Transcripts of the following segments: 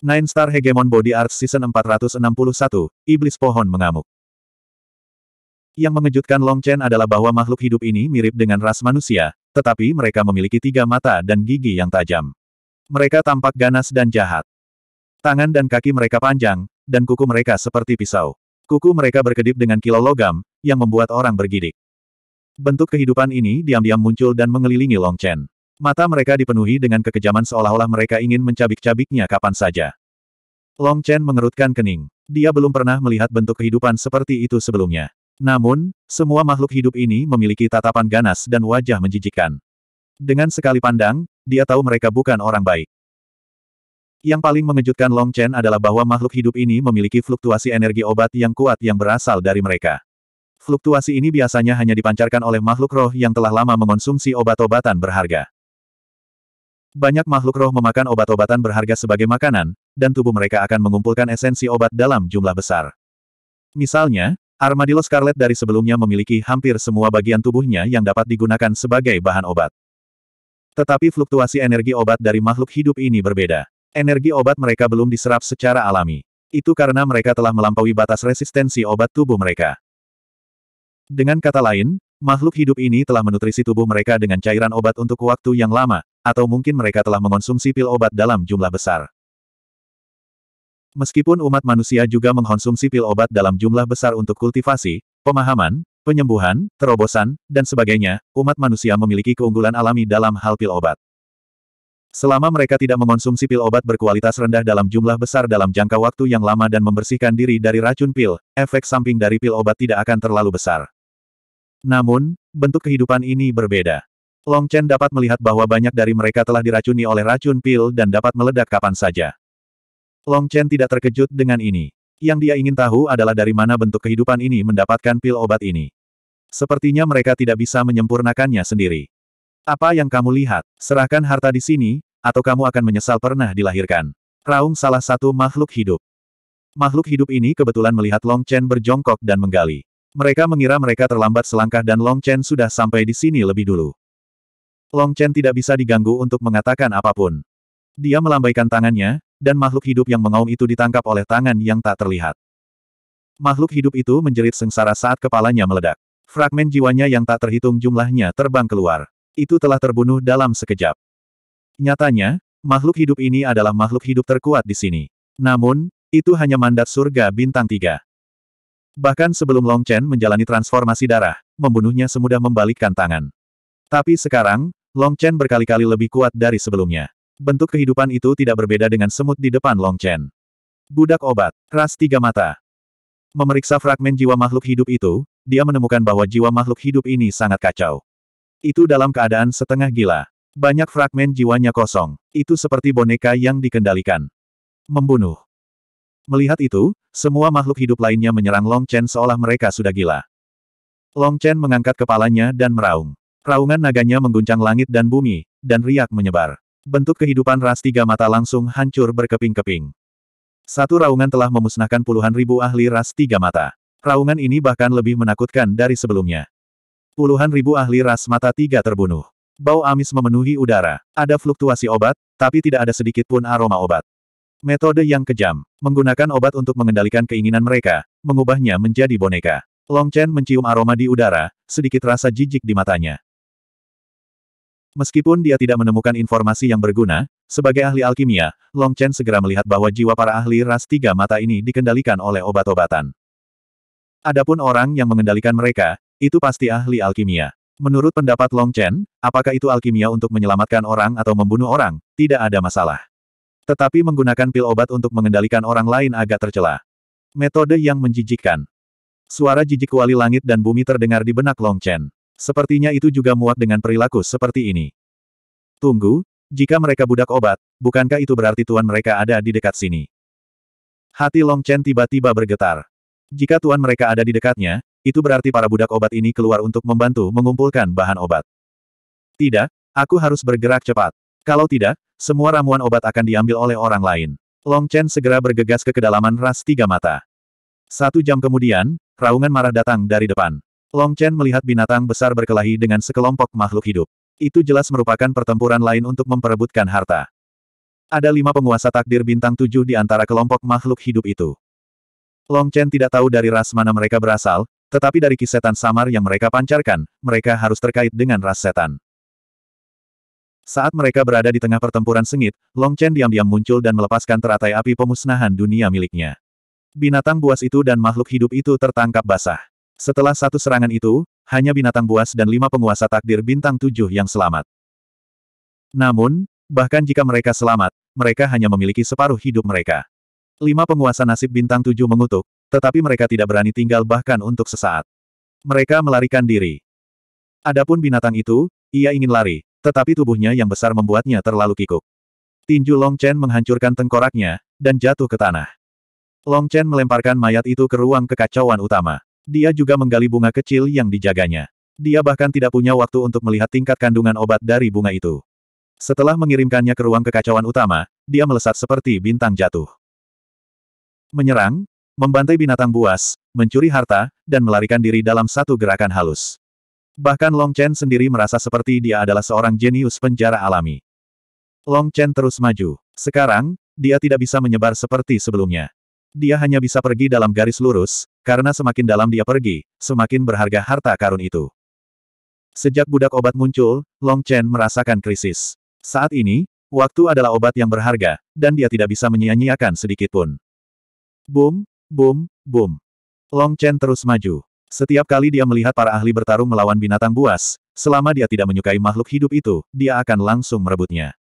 Nine Star Hegemon Body Arts Season 461, Iblis Pohon Mengamuk. Yang mengejutkan Long Chen adalah bahwa makhluk hidup ini mirip dengan ras manusia, tetapi mereka memiliki tiga mata dan gigi yang tajam. Mereka tampak ganas dan jahat. Tangan dan kaki mereka panjang, dan kuku mereka seperti pisau. Kuku mereka berkedip dengan kilo logam, yang membuat orang bergidik. Bentuk kehidupan ini diam-diam muncul dan mengelilingi Long Chen. Mata mereka dipenuhi dengan kekejaman seolah-olah mereka ingin mencabik-cabiknya kapan saja. Long Chen mengerutkan kening. Dia belum pernah melihat bentuk kehidupan seperti itu sebelumnya. Namun, semua makhluk hidup ini memiliki tatapan ganas dan wajah menjijikkan. Dengan sekali pandang, dia tahu mereka bukan orang baik. Yang paling mengejutkan Long Chen adalah bahwa makhluk hidup ini memiliki fluktuasi energi obat yang kuat yang berasal dari mereka. Fluktuasi ini biasanya hanya dipancarkan oleh makhluk roh yang telah lama mengonsumsi obat-obatan berharga. Banyak makhluk roh memakan obat-obatan berharga sebagai makanan, dan tubuh mereka akan mengumpulkan esensi obat dalam jumlah besar. Misalnya, armadillo scarlet dari sebelumnya memiliki hampir semua bagian tubuhnya yang dapat digunakan sebagai bahan obat. Tetapi fluktuasi energi obat dari makhluk hidup ini berbeda. Energi obat mereka belum diserap secara alami. Itu karena mereka telah melampaui batas resistensi obat tubuh mereka. Dengan kata lain, makhluk hidup ini telah menutrisi tubuh mereka dengan cairan obat untuk waktu yang lama, atau mungkin mereka telah mengonsumsi pil obat dalam jumlah besar. Meskipun umat manusia juga mengonsumsi pil obat dalam jumlah besar untuk kultivasi, pemahaman, penyembuhan, terobosan, dan sebagainya, umat manusia memiliki keunggulan alami dalam hal pil obat. Selama mereka tidak mengonsumsi pil obat berkualitas rendah dalam jumlah besar dalam jangka waktu yang lama dan membersihkan diri dari racun pil, efek samping dari pil obat tidak akan terlalu besar. Namun, bentuk kehidupan ini berbeda. Long Chen dapat melihat bahwa banyak dari mereka telah diracuni oleh racun pil dan dapat meledak kapan saja. Long Chen tidak terkejut dengan ini. Yang dia ingin tahu adalah dari mana bentuk kehidupan ini mendapatkan pil obat ini. Sepertinya mereka tidak bisa menyempurnakannya sendiri. Apa yang kamu lihat? Serahkan harta di sini, atau kamu akan menyesal pernah dilahirkan. Raung salah satu makhluk hidup. Makhluk hidup ini kebetulan melihat Long Chen berjongkok dan menggali. Mereka mengira mereka terlambat selangkah dan Long Chen sudah sampai di sini lebih dulu. Long Chen tidak bisa diganggu untuk mengatakan apapun. Dia melambaikan tangannya, dan makhluk hidup yang mengaum itu ditangkap oleh tangan yang tak terlihat. Makhluk hidup itu menjerit sengsara saat kepalanya meledak. Fragmen jiwanya yang tak terhitung jumlahnya terbang keluar. Itu telah terbunuh dalam sekejap. Nyatanya, makhluk hidup ini adalah makhluk hidup terkuat di sini. Namun, itu hanya mandat surga bintang tiga. Bahkan sebelum Long Chen menjalani transformasi darah, membunuhnya semudah membalikkan tangan. Tapi sekarang, Long Chen berkali-kali lebih kuat dari sebelumnya. Bentuk kehidupan itu tidak berbeda dengan semut di depan Long Chen. Budak obat, ras tiga mata. Memeriksa fragmen jiwa makhluk hidup itu, dia menemukan bahwa jiwa makhluk hidup ini sangat kacau. Itu dalam keadaan setengah gila. Banyak fragmen jiwanya kosong. Itu seperti boneka yang dikendalikan. Membunuh. Melihat itu, semua makhluk hidup lainnya menyerang Long Chen seolah mereka sudah gila. Long Chen mengangkat kepalanya dan meraung. Raungan naganya mengguncang langit dan bumi, dan riak menyebar. Bentuk kehidupan ras tiga mata langsung hancur berkeping-keping. Satu raungan telah memusnahkan puluhan ribu ahli ras tiga mata. Raungan ini bahkan lebih menakutkan dari sebelumnya. Puluhan ribu ahli ras mata tiga terbunuh. Bau amis memenuhi udara. Ada fluktuasi obat, tapi tidak ada sedikit pun aroma obat. Metode yang kejam, menggunakan obat untuk mengendalikan keinginan mereka, mengubahnya menjadi boneka. Long Chen mencium aroma di udara, sedikit rasa jijik di matanya. Meskipun dia tidak menemukan informasi yang berguna, sebagai ahli alkimia, Long Chen segera melihat bahwa jiwa para ahli ras tiga mata ini dikendalikan oleh obat-obatan. Adapun orang yang mengendalikan mereka, itu pasti ahli alkimia. Menurut pendapat Long Chen, apakah itu alkimia untuk menyelamatkan orang atau membunuh orang, tidak ada masalah. Tetapi menggunakan pil obat untuk mengendalikan orang lain agak tercela. Metode yang menjijikkan. Suara jijik kuali langit dan bumi terdengar di benak Long Chen. Sepertinya itu juga muat dengan perilaku seperti ini. Tunggu, jika mereka budak obat, bukankah itu berarti tuan mereka ada di dekat sini? Hati Long Chen tiba-tiba bergetar. Jika tuan mereka ada di dekatnya, itu berarti para budak obat ini keluar untuk membantu mengumpulkan bahan obat. Tidak, aku harus bergerak cepat. Kalau tidak, semua ramuan obat akan diambil oleh orang lain. Long Chen segera bergegas ke kedalaman ras tiga mata. Satu jam kemudian, raungan marah datang dari depan. Long Chen melihat binatang besar berkelahi dengan sekelompok makhluk hidup. Itu jelas merupakan pertempuran lain untuk memperebutkan harta. Ada lima penguasa takdir bintang tujuh di antara kelompok makhluk hidup itu. Long Chen tidak tahu dari ras mana mereka berasal, tetapi dari kisetan samar yang mereka pancarkan, mereka harus terkait dengan ras setan. Saat mereka berada di tengah pertempuran sengit, Long Chen diam-diam muncul dan melepaskan teratai api pemusnahan dunia miliknya. Binatang buas itu dan makhluk hidup itu tertangkap basah. Setelah satu serangan itu, hanya binatang buas dan lima penguasa takdir bintang tujuh yang selamat. Namun, bahkan jika mereka selamat, mereka hanya memiliki separuh hidup mereka. Lima penguasa nasib bintang tujuh mengutuk, tetapi mereka tidak berani tinggal bahkan untuk sesaat. Mereka melarikan diri. Adapun binatang itu, ia ingin lari, tetapi tubuhnya yang besar membuatnya terlalu kikuk. Tinju Long Chen menghancurkan tengkoraknya, dan jatuh ke tanah. Long Chen melemparkan mayat itu ke ruang kekacauan utama. Dia juga menggali bunga kecil yang dijaganya. Dia bahkan tidak punya waktu untuk melihat tingkat kandungan obat dari bunga itu. Setelah mengirimkannya ke ruang kekacauan utama, dia melesat seperti bintang jatuh. Menyerang, membantai binatang buas, mencuri harta, dan melarikan diri dalam satu gerakan halus. Bahkan Long Chen sendiri merasa seperti dia adalah seorang jenius penjara alami. Long Chen terus maju. Sekarang, dia tidak bisa menyebar seperti sebelumnya. Dia hanya bisa pergi dalam garis lurus, karena semakin dalam dia pergi, semakin berharga harta karun itu. Sejak budak obat muncul, Long Chen merasakan krisis. Saat ini, waktu adalah obat yang berharga, dan dia tidak bisa menyia-nyiakan sedikitpun. Boom, boom, boom. Long Chen terus maju. Setiap kali dia melihat para ahli bertarung melawan binatang buas, selama dia tidak menyukai makhluk hidup itu, dia akan langsung merebutnya.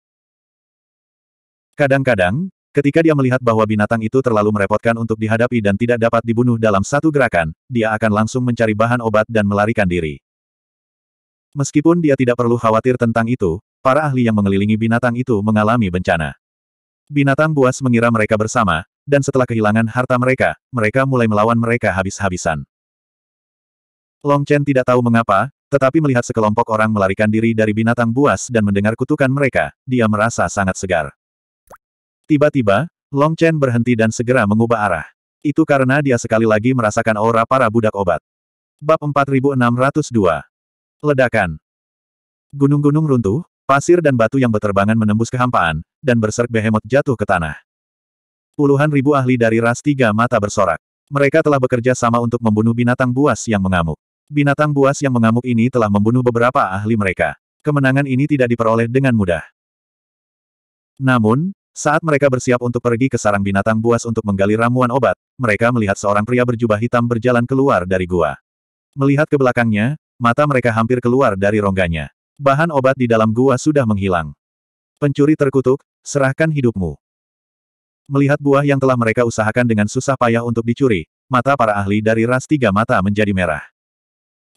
Kadang-kadang, Ketika dia melihat bahwa binatang itu terlalu merepotkan untuk dihadapi dan tidak dapat dibunuh dalam satu gerakan, dia akan langsung mencari bahan obat dan melarikan diri. Meskipun dia tidak perlu khawatir tentang itu, para ahli yang mengelilingi binatang itu mengalami bencana. Binatang buas mengira mereka bersama, dan setelah kehilangan harta mereka, mereka mulai melawan mereka habis-habisan. Long Chen tidak tahu mengapa, tetapi melihat sekelompok orang melarikan diri dari binatang buas dan mendengar kutukan mereka, dia merasa sangat segar. Tiba-tiba, Long Chen berhenti dan segera mengubah arah. Itu karena dia sekali lagi merasakan aura para budak obat. Bab 4602 Ledakan Gunung-gunung runtuh, pasir dan batu yang berterbangan menembus kehampaan, dan berserk behemoth jatuh ke tanah. Puluhan ribu ahli dari ras tiga mata bersorak. Mereka telah bekerja sama untuk membunuh binatang buas yang mengamuk. Binatang buas yang mengamuk ini telah membunuh beberapa ahli mereka. Kemenangan ini tidak diperoleh dengan mudah. Namun, saat mereka bersiap untuk pergi ke sarang binatang buas untuk menggali ramuan obat, mereka melihat seorang pria berjubah hitam berjalan keluar dari gua. Melihat ke belakangnya, mata mereka hampir keluar dari rongganya. Bahan obat di dalam gua sudah menghilang. Pencuri terkutuk, serahkan hidupmu. Melihat buah yang telah mereka usahakan dengan susah payah untuk dicuri, mata para ahli dari ras tiga mata menjadi merah.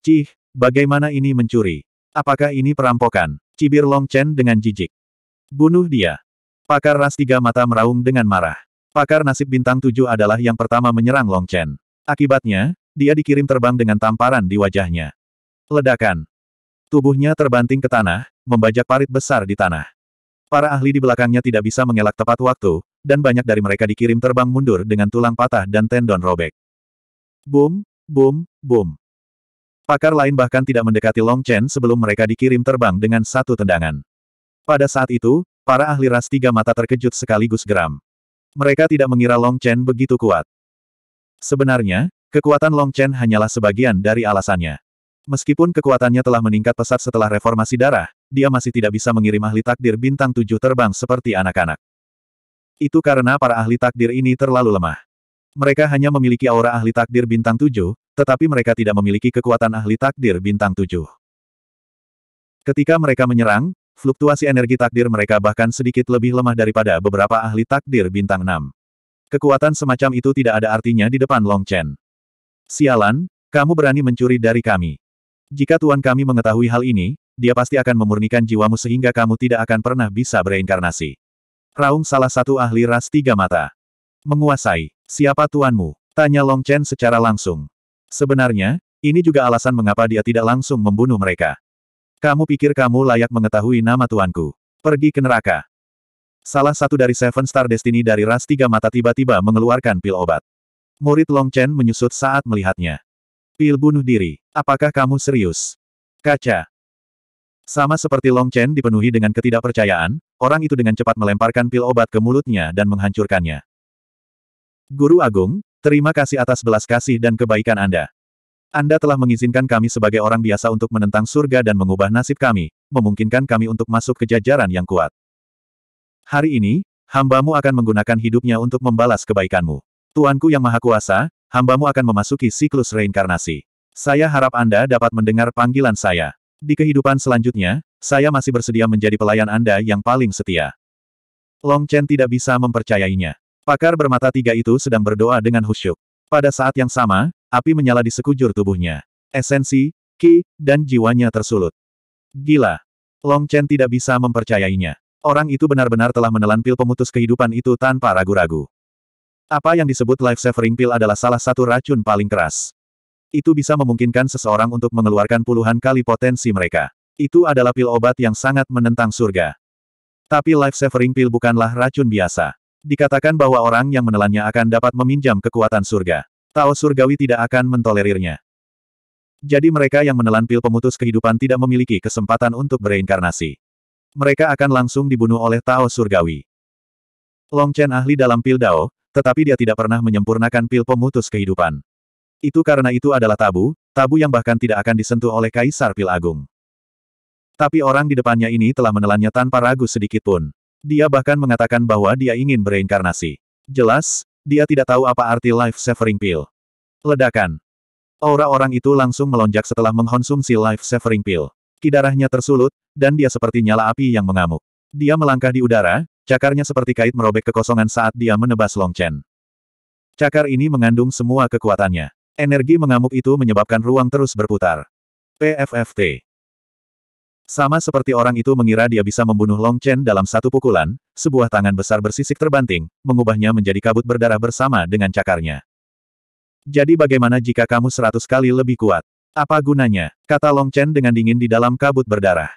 Cih, bagaimana ini mencuri? Apakah ini perampokan? Cibir Long Chen dengan jijik. Bunuh dia. Pakar ras tiga mata meraung dengan marah. Pakar nasib bintang tujuh adalah yang pertama menyerang Long Chen. Akibatnya, dia dikirim terbang dengan tamparan di wajahnya. Ledakan. Tubuhnya terbanting ke tanah, membajak parit besar di tanah. Para ahli di belakangnya tidak bisa mengelak tepat waktu, dan banyak dari mereka dikirim terbang mundur dengan tulang patah dan tendon robek. Boom, boom, boom. Pakar lain bahkan tidak mendekati Long Chen sebelum mereka dikirim terbang dengan satu tendangan. Pada saat itu, Para ahli ras tiga mata terkejut sekaligus geram. Mereka tidak mengira Long Chen begitu kuat. Sebenarnya, kekuatan Long Chen hanyalah sebagian dari alasannya. Meskipun kekuatannya telah meningkat pesat setelah reformasi darah, dia masih tidak bisa mengirim ahli takdir bintang tujuh terbang seperti anak-anak. Itu karena para ahli takdir ini terlalu lemah. Mereka hanya memiliki aura ahli takdir bintang tujuh, tetapi mereka tidak memiliki kekuatan ahli takdir bintang tujuh. Ketika mereka menyerang, fluktuasi energi takdir mereka bahkan sedikit lebih lemah daripada beberapa ahli takdir bintang 6. Kekuatan semacam itu tidak ada artinya di depan Long Chen. Sialan, kamu berani mencuri dari kami. Jika tuan kami mengetahui hal ini, dia pasti akan memurnikan jiwamu sehingga kamu tidak akan pernah bisa bereinkarnasi. Raung salah satu ahli ras tiga mata. Menguasai, siapa tuanmu? Tanya Long Chen secara langsung. Sebenarnya, ini juga alasan mengapa dia tidak langsung membunuh mereka. Kamu pikir kamu layak mengetahui nama tuanku? Pergi ke neraka. Salah satu dari Seven Star Destiny dari ras tiga mata tiba-tiba mengeluarkan pil obat. Murid Long Chen menyusut saat melihatnya. Pil bunuh diri. Apakah kamu serius? Kaca. Sama seperti Long Chen dipenuhi dengan ketidakpercayaan, orang itu dengan cepat melemparkan pil obat ke mulutnya dan menghancurkannya. Guru Agung, terima kasih atas belas kasih dan kebaikan Anda. Anda telah mengizinkan kami sebagai orang biasa untuk menentang surga dan mengubah nasib kami, memungkinkan kami untuk masuk ke jajaran yang kuat. Hari ini, hambamu akan menggunakan hidupnya untuk membalas kebaikanmu. Tuanku yang maha kuasa, hambamu akan memasuki siklus reinkarnasi. Saya harap Anda dapat mendengar panggilan saya. Di kehidupan selanjutnya, saya masih bersedia menjadi pelayan Anda yang paling setia. Long Chen tidak bisa mempercayainya. Pakar bermata tiga itu sedang berdoa dengan khusyuk. Pada saat yang sama, Api menyala di sekujur tubuhnya. Esensi, ki, dan jiwanya tersulut. Gila. Long Chen tidak bisa mempercayainya. Orang itu benar-benar telah menelan pil pemutus kehidupan itu tanpa ragu-ragu. Apa yang disebut life-saving pill adalah salah satu racun paling keras. Itu bisa memungkinkan seseorang untuk mengeluarkan puluhan kali potensi mereka. Itu adalah pil obat yang sangat menentang surga. Tapi life-saving pill bukanlah racun biasa. Dikatakan bahwa orang yang menelannya akan dapat meminjam kekuatan surga. Tao surgawi tidak akan mentolerirnya. Jadi mereka yang menelan pil pemutus kehidupan tidak memiliki kesempatan untuk bereinkarnasi. Mereka akan langsung dibunuh oleh Tao Surgawi. Long Chen ahli dalam pil Dao, tetapi dia tidak pernah menyempurnakan pil pemutus kehidupan. Itu karena itu adalah tabu, tabu yang bahkan tidak akan disentuh oleh Kaisar Pil Agung. Tapi orang di depannya ini telah menelannya tanpa ragu sedikitpun. Dia bahkan mengatakan bahwa dia ingin bereinkarnasi. Jelas, dia tidak tahu apa arti life severing pill. Ledakan. Aura orang itu langsung melonjak setelah mengkonsumsi life severing pill. Kidarahnya tersulut, dan dia seperti nyala api yang mengamuk. Dia melangkah di udara, cakarnya seperti kait merobek kekosongan saat dia menebas Longchen. Cakar ini mengandung semua kekuatannya. Energi mengamuk itu menyebabkan ruang terus berputar. PFFT. Sama seperti orang itu mengira dia bisa membunuh Long Chen dalam satu pukulan, sebuah tangan besar bersisik terbanting, mengubahnya menjadi kabut berdarah bersama dengan cakarnya. Jadi bagaimana jika kamu seratus kali lebih kuat? Apa gunanya? Kata Long Chen dengan dingin di dalam kabut berdarah.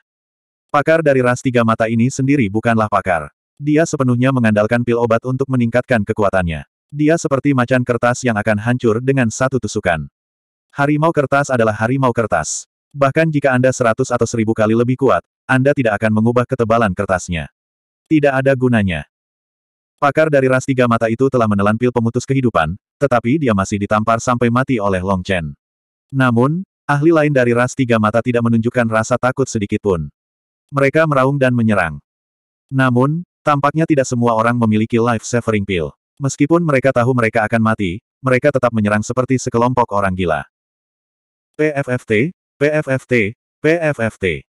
Pakar dari ras tiga mata ini sendiri bukanlah pakar. Dia sepenuhnya mengandalkan pil obat untuk meningkatkan kekuatannya. Dia seperti macan kertas yang akan hancur dengan satu tusukan. Harimau kertas adalah harimau kertas. Bahkan jika Anda seratus atau seribu kali lebih kuat, Anda tidak akan mengubah ketebalan kertasnya. Tidak ada gunanya. Pakar dari ras tiga mata itu telah menelan pil pemutus kehidupan, tetapi dia masih ditampar sampai mati oleh Long Chen. Namun, ahli lain dari ras tiga mata tidak menunjukkan rasa takut sedikitpun. Mereka meraung dan menyerang. Namun, tampaknya tidak semua orang memiliki life-saving pill. Meskipun mereka tahu mereka akan mati, mereka tetap menyerang seperti sekelompok orang gila. PFFT, PFFT, PFFT.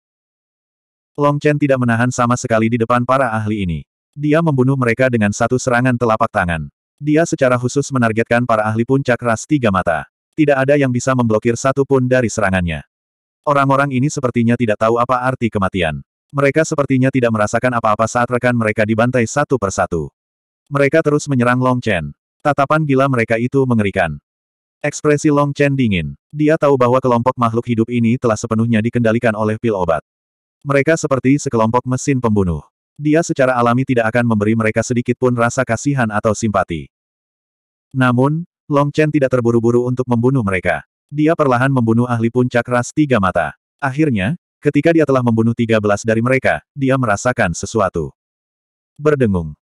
Long Chen tidak menahan sama sekali di depan para ahli ini. Dia membunuh mereka dengan satu serangan telapak tangan. Dia secara khusus menargetkan para ahli puncak ras tiga mata. Tidak ada yang bisa memblokir satu pun dari serangannya. Orang-orang ini sepertinya tidak tahu apa arti kematian. Mereka sepertinya tidak merasakan apa-apa saat rekan mereka dibantai satu persatu. Mereka terus menyerang Long Chen. Tatapan gila mereka itu mengerikan. Ekspresi Long Chen dingin. Dia tahu bahwa kelompok makhluk hidup ini telah sepenuhnya dikendalikan oleh pil obat. Mereka seperti sekelompok mesin pembunuh. Dia secara alami tidak akan memberi mereka sedikit pun rasa kasihan atau simpati. Namun, Long Chen tidak terburu-buru untuk membunuh mereka. Dia perlahan membunuh ahli puncak ras tiga mata. Akhirnya, ketika dia telah membunuh tiga belas dari mereka, dia merasakan sesuatu. Berdengung.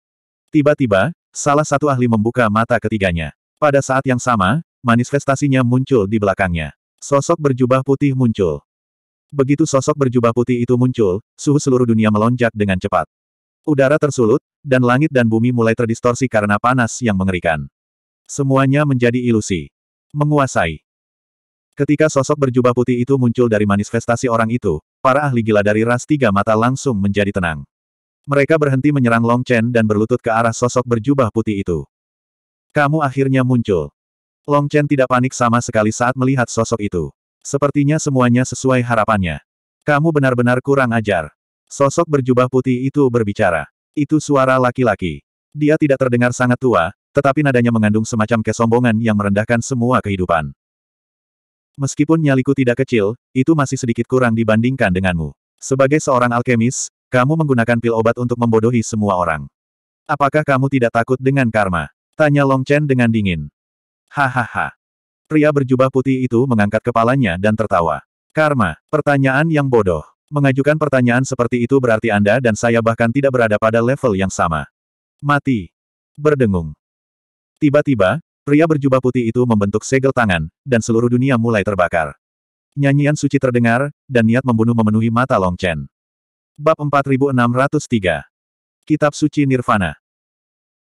Tiba-tiba, salah satu ahli membuka mata ketiganya. Pada saat yang sama, Manifestasinya muncul di belakangnya. Sosok berjubah putih muncul. Begitu sosok berjubah putih itu muncul, suhu seluruh dunia melonjak dengan cepat. Udara tersulut, dan langit dan bumi mulai terdistorsi karena panas yang mengerikan. Semuanya menjadi ilusi. Menguasai. Ketika sosok berjubah putih itu muncul dari manifestasi orang itu, para ahli gila dari ras tiga mata langsung menjadi tenang. Mereka berhenti menyerang Long Chen dan berlutut ke arah sosok berjubah putih itu. Kamu akhirnya muncul. Long Chen tidak panik sama sekali saat melihat sosok itu. Sepertinya semuanya sesuai harapannya. Kamu benar-benar kurang ajar. Sosok berjubah putih itu berbicara. Itu suara laki-laki. Dia tidak terdengar sangat tua, tetapi nadanya mengandung semacam kesombongan yang merendahkan semua kehidupan. Meskipun nyaliku tidak kecil, itu masih sedikit kurang dibandingkan denganmu. Sebagai seorang alkemis, kamu menggunakan pil obat untuk membodohi semua orang. Apakah kamu tidak takut dengan karma? Tanya Long Chen dengan dingin. Hahaha. Pria berjubah putih itu mengangkat kepalanya dan tertawa. Karma, pertanyaan yang bodoh. Mengajukan pertanyaan seperti itu berarti Anda dan saya bahkan tidak berada pada level yang sama. Mati. Berdengung. Tiba-tiba, pria berjubah putih itu membentuk segel tangan, dan seluruh dunia mulai terbakar. Nyanyian suci terdengar, dan niat membunuh memenuhi mata Long Chen. Bab 4603 Kitab Suci Nirvana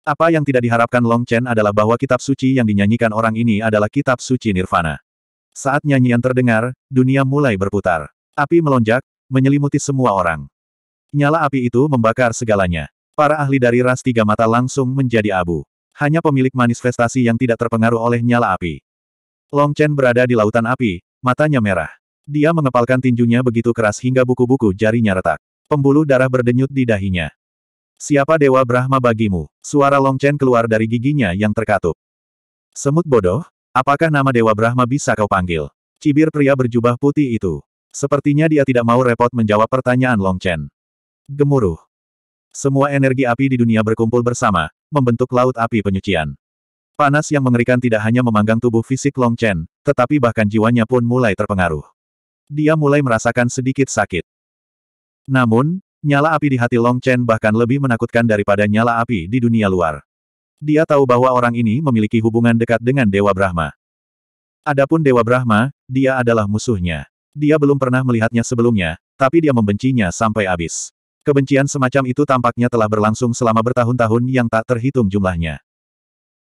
apa yang tidak diharapkan Long Chen adalah bahwa kitab suci yang dinyanyikan orang ini adalah kitab suci Nirvana. Saat nyanyian terdengar, dunia mulai berputar. Api melonjak, menyelimuti semua orang. Nyala api itu membakar segalanya. Para ahli dari ras tiga mata langsung menjadi abu. Hanya pemilik manifestasi yang tidak terpengaruh oleh nyala api. Long Chen berada di lautan api, matanya merah. Dia mengepalkan tinjunya begitu keras hingga buku-buku jarinya retak. Pembuluh darah berdenyut di dahinya. Siapa Dewa Brahma bagimu? Suara Long Chen keluar dari giginya yang terkatup. Semut bodoh, apakah nama Dewa Brahma bisa kau panggil? Cibir pria berjubah putih itu. Sepertinya dia tidak mau repot menjawab pertanyaan Long Chen. Gemuruh. Semua energi api di dunia berkumpul bersama, membentuk laut api penyucian. Panas yang mengerikan tidak hanya memanggang tubuh fisik Long Chen, tetapi bahkan jiwanya pun mulai terpengaruh. Dia mulai merasakan sedikit sakit. Namun, Nyala api di hati Long Chen bahkan lebih menakutkan daripada nyala api di dunia luar. Dia tahu bahwa orang ini memiliki hubungan dekat dengan Dewa Brahma. Adapun Dewa Brahma, dia adalah musuhnya. Dia belum pernah melihatnya sebelumnya, tapi dia membencinya sampai habis. Kebencian semacam itu tampaknya telah berlangsung selama bertahun-tahun yang tak terhitung jumlahnya.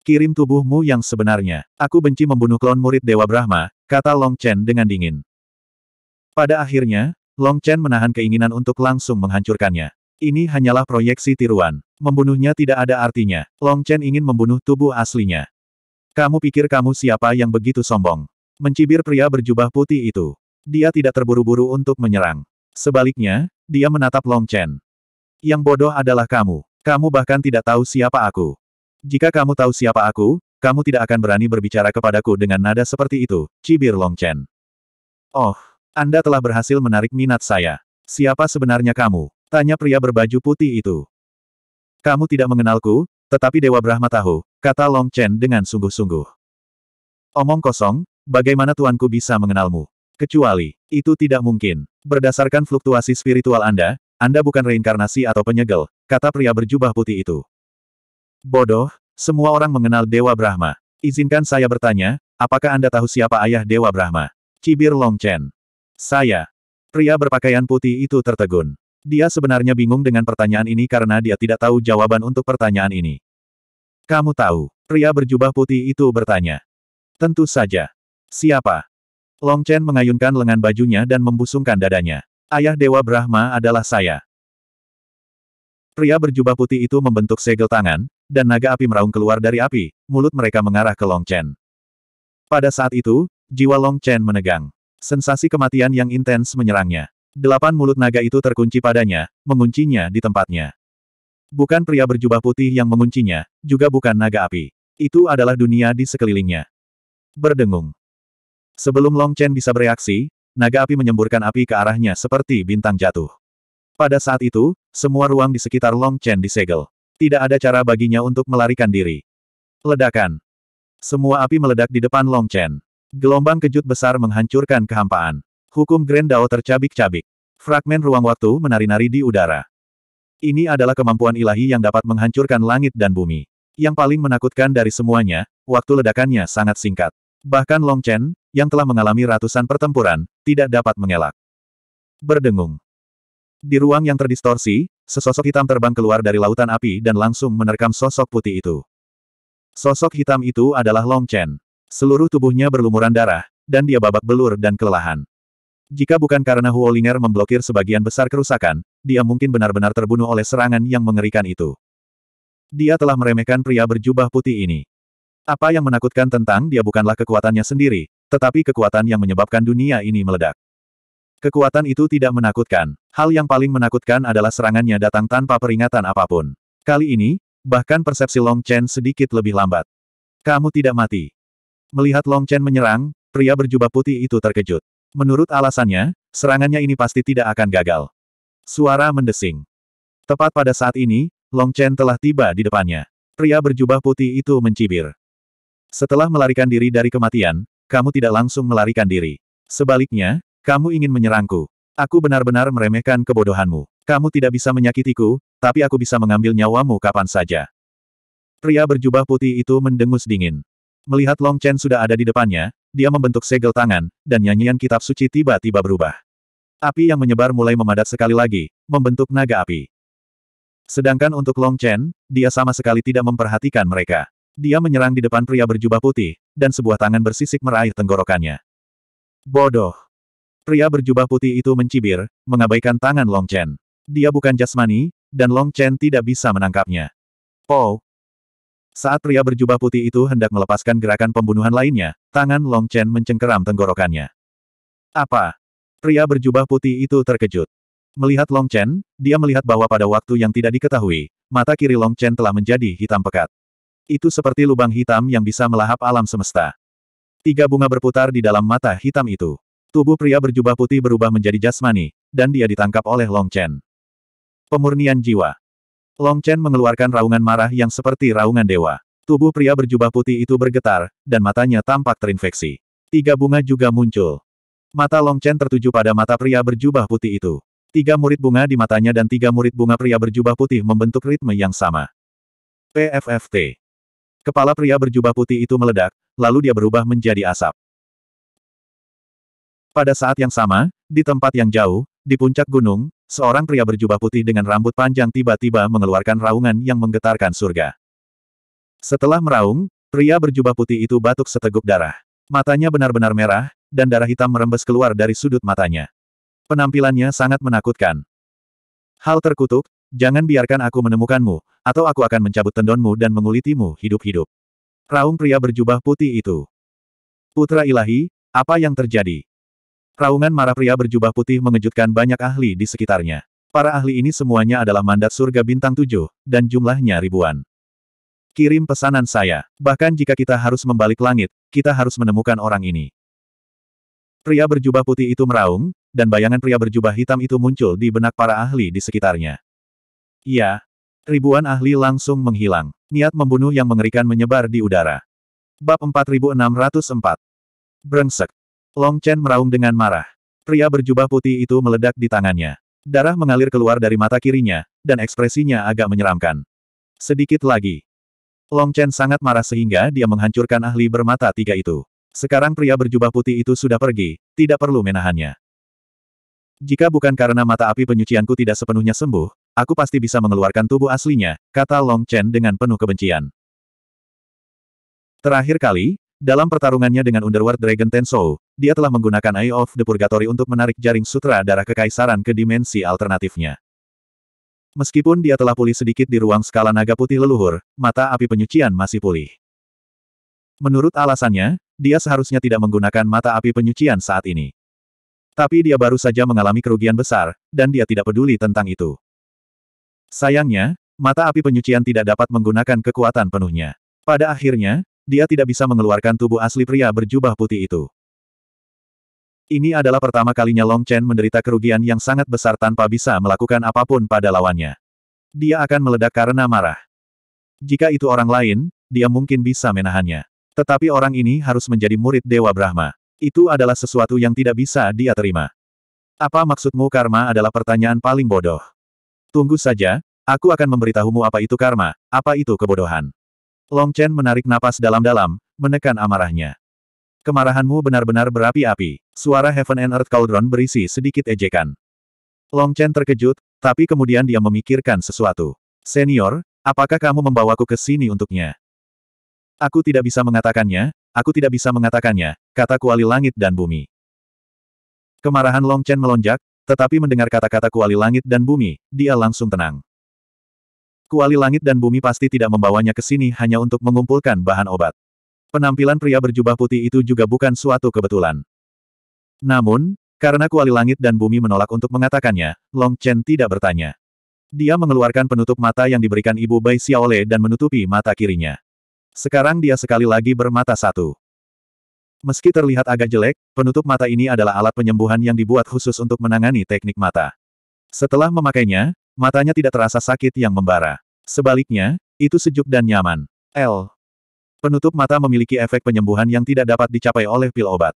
Kirim tubuhmu yang sebenarnya. Aku benci membunuh klon murid Dewa Brahma, kata Long Chen dengan dingin. Pada akhirnya, Long Chen menahan keinginan untuk langsung menghancurkannya. Ini hanyalah proyeksi tiruan. Membunuhnya tidak ada artinya. Long Chen ingin membunuh tubuh aslinya. Kamu pikir kamu siapa yang begitu sombong? Mencibir pria berjubah putih itu. Dia tidak terburu-buru untuk menyerang. Sebaliknya, dia menatap Long Chen. Yang bodoh adalah kamu. Kamu bahkan tidak tahu siapa aku. Jika kamu tahu siapa aku, kamu tidak akan berani berbicara kepadaku dengan nada seperti itu, cibir Long Chen. Oh, anda telah berhasil menarik minat saya. Siapa sebenarnya kamu? Tanya pria berbaju putih itu. Kamu tidak mengenalku, tetapi Dewa Brahma tahu, kata Long Chen dengan sungguh-sungguh. Omong kosong, bagaimana tuanku bisa mengenalmu? Kecuali, itu tidak mungkin. Berdasarkan fluktuasi spiritual Anda, Anda bukan reinkarnasi atau penyegel, kata pria berjubah putih itu. Bodoh, semua orang mengenal Dewa Brahma. Izinkan saya bertanya, apakah Anda tahu siapa ayah Dewa Brahma? Cibir Long Chen. Saya. Pria berpakaian putih itu tertegun. Dia sebenarnya bingung dengan pertanyaan ini karena dia tidak tahu jawaban untuk pertanyaan ini. Kamu tahu, pria berjubah putih itu bertanya. Tentu saja. Siapa? Long Chen mengayunkan lengan bajunya dan membusungkan dadanya. Ayah Dewa Brahma adalah saya. Pria berjubah putih itu membentuk segel tangan, dan naga api meraung keluar dari api, mulut mereka mengarah ke Long Chen. Pada saat itu, jiwa Long Chen menegang. Sensasi kematian yang intens menyerangnya. Delapan mulut naga itu terkunci padanya, menguncinya di tempatnya. Bukan pria berjubah putih yang menguncinya, juga bukan naga api. Itu adalah dunia di sekelilingnya. Berdengung. Sebelum Long Chen bisa bereaksi, naga api menyemburkan api ke arahnya seperti bintang jatuh. Pada saat itu, semua ruang di sekitar Long Chen disegel. Tidak ada cara baginya untuk melarikan diri. Ledakan. Semua api meledak di depan Long Chen. Gelombang kejut besar menghancurkan kehampaan. Hukum Grand Dao tercabik-cabik. Fragmen ruang waktu menari-nari di udara. Ini adalah kemampuan ilahi yang dapat menghancurkan langit dan bumi. Yang paling menakutkan dari semuanya, waktu ledakannya sangat singkat. Bahkan Long Chen, yang telah mengalami ratusan pertempuran, tidak dapat mengelak. Berdengung. Di ruang yang terdistorsi, sesosok hitam terbang keluar dari lautan api dan langsung menerkam sosok putih itu. Sosok hitam itu adalah Long Chen. Seluruh tubuhnya berlumuran darah, dan dia babak belur dan kelelahan. Jika bukan karena Huolinger memblokir sebagian besar kerusakan, dia mungkin benar-benar terbunuh oleh serangan yang mengerikan itu. Dia telah meremehkan pria berjubah putih ini. Apa yang menakutkan tentang dia bukanlah kekuatannya sendiri, tetapi kekuatan yang menyebabkan dunia ini meledak. Kekuatan itu tidak menakutkan. Hal yang paling menakutkan adalah serangannya datang tanpa peringatan apapun. Kali ini, bahkan persepsi Long Chen sedikit lebih lambat. Kamu tidak mati. Melihat Long Chen menyerang, pria berjubah putih itu terkejut. Menurut alasannya, serangannya ini pasti tidak akan gagal. Suara mendesing. Tepat pada saat ini, Long Chen telah tiba di depannya. Pria berjubah putih itu mencibir. Setelah melarikan diri dari kematian, kamu tidak langsung melarikan diri. Sebaliknya, kamu ingin menyerangku. Aku benar-benar meremehkan kebodohanmu. Kamu tidak bisa menyakitiku, tapi aku bisa mengambil nyawamu kapan saja. Pria berjubah putih itu mendengus dingin. Melihat Long Chen sudah ada di depannya, dia membentuk segel tangan, dan nyanyian kitab suci tiba-tiba berubah. Api yang menyebar mulai memadat sekali lagi, membentuk naga api. Sedangkan untuk Long Chen, dia sama sekali tidak memperhatikan mereka. Dia menyerang di depan pria berjubah putih, dan sebuah tangan bersisik meraih tenggorokannya. Bodoh! Pria berjubah putih itu mencibir, mengabaikan tangan Long Chen. Dia bukan jasmani, dan Long Chen tidak bisa menangkapnya. Oh! Saat pria berjubah putih itu hendak melepaskan gerakan pembunuhan lainnya, tangan Long Chen mencengkeram tenggorokannya. Apa? Pria berjubah putih itu terkejut. Melihat Long Chen, dia melihat bahwa pada waktu yang tidak diketahui, mata kiri Long Chen telah menjadi hitam pekat. Itu seperti lubang hitam yang bisa melahap alam semesta. Tiga bunga berputar di dalam mata hitam itu. Tubuh pria berjubah putih berubah menjadi jasmani, dan dia ditangkap oleh Long Chen. Pemurnian jiwa. Long Chen mengeluarkan raungan marah yang seperti raungan dewa. Tubuh pria berjubah putih itu bergetar, dan matanya tampak terinfeksi. Tiga bunga juga muncul. Mata Long Chen tertuju pada mata pria berjubah putih itu. Tiga murid bunga di matanya dan tiga murid bunga pria berjubah putih membentuk ritme yang sama. PFFT. Kepala pria berjubah putih itu meledak, lalu dia berubah menjadi asap. Pada saat yang sama, di tempat yang jauh, di puncak gunung, seorang pria berjubah putih dengan rambut panjang tiba-tiba mengeluarkan raungan yang menggetarkan surga. Setelah meraung, pria berjubah putih itu batuk seteguk darah. Matanya benar-benar merah, dan darah hitam merembes keluar dari sudut matanya. Penampilannya sangat menakutkan. Hal terkutuk, jangan biarkan aku menemukanmu, atau aku akan mencabut tendonmu dan mengulitimu hidup-hidup. Raung pria berjubah putih itu. Putra ilahi, apa yang terjadi? Raungan marah pria berjubah putih mengejutkan banyak ahli di sekitarnya. Para ahli ini semuanya adalah mandat surga bintang tujuh, dan jumlahnya ribuan. Kirim pesanan saya. Bahkan jika kita harus membalik langit, kita harus menemukan orang ini. Pria berjubah putih itu meraung, dan bayangan pria berjubah hitam itu muncul di benak para ahli di sekitarnya. Ya, Ribuan ahli langsung menghilang. Niat membunuh yang mengerikan menyebar di udara. Bab 4604. Brengsek. Long Chen meraung dengan marah. Pria berjubah putih itu meledak di tangannya. Darah mengalir keluar dari mata kirinya, dan ekspresinya agak menyeramkan. Sedikit lagi. Long Chen sangat marah sehingga dia menghancurkan ahli bermata tiga itu. Sekarang pria berjubah putih itu sudah pergi, tidak perlu menahannya. Jika bukan karena mata api penyucianku tidak sepenuhnya sembuh, aku pasti bisa mengeluarkan tubuh aslinya, kata Long Chen dengan penuh kebencian. Terakhir kali, dalam pertarungannya dengan Underworld Dragon Tensou, dia telah menggunakan Eye of the Purgatory untuk menarik jaring sutra darah kekaisaran ke dimensi alternatifnya. Meskipun dia telah pulih sedikit di ruang skala naga putih leluhur, mata api penyucian masih pulih. Menurut alasannya, dia seharusnya tidak menggunakan mata api penyucian saat ini. Tapi dia baru saja mengalami kerugian besar, dan dia tidak peduli tentang itu. Sayangnya, mata api penyucian tidak dapat menggunakan kekuatan penuhnya. Pada akhirnya, dia tidak bisa mengeluarkan tubuh asli pria berjubah putih itu. Ini adalah pertama kalinya Long Chen menderita kerugian yang sangat besar tanpa bisa melakukan apapun pada lawannya. Dia akan meledak karena marah. Jika itu orang lain, dia mungkin bisa menahannya. Tetapi orang ini harus menjadi murid Dewa Brahma. Itu adalah sesuatu yang tidak bisa dia terima. Apa maksudmu karma adalah pertanyaan paling bodoh. Tunggu saja, aku akan memberitahumu apa itu karma, apa itu kebodohan. Long Chen menarik napas dalam-dalam, menekan amarahnya. Kemarahanmu benar-benar berapi-api. Suara Heaven and Earth Cauldron berisi sedikit ejekan. Long Chen terkejut, tapi kemudian dia memikirkan sesuatu. Senior, apakah kamu membawaku ke sini untuknya? Aku tidak bisa mengatakannya, aku tidak bisa mengatakannya, kata kuali langit dan bumi. Kemarahan Long Chen melonjak, tetapi mendengar kata-kata kuali langit dan bumi, dia langsung tenang. Kuali langit dan bumi pasti tidak membawanya ke sini hanya untuk mengumpulkan bahan obat. Penampilan pria berjubah putih itu juga bukan suatu kebetulan. Namun, karena kuali langit dan bumi menolak untuk mengatakannya, Long Chen tidak bertanya. Dia mengeluarkan penutup mata yang diberikan ibu Bai Xiaole dan menutupi mata kirinya. Sekarang dia sekali lagi bermata satu. Meski terlihat agak jelek, penutup mata ini adalah alat penyembuhan yang dibuat khusus untuk menangani teknik mata. Setelah memakainya, matanya tidak terasa sakit yang membara. Sebaliknya, itu sejuk dan nyaman. L. Penutup mata memiliki efek penyembuhan yang tidak dapat dicapai oleh pil obat.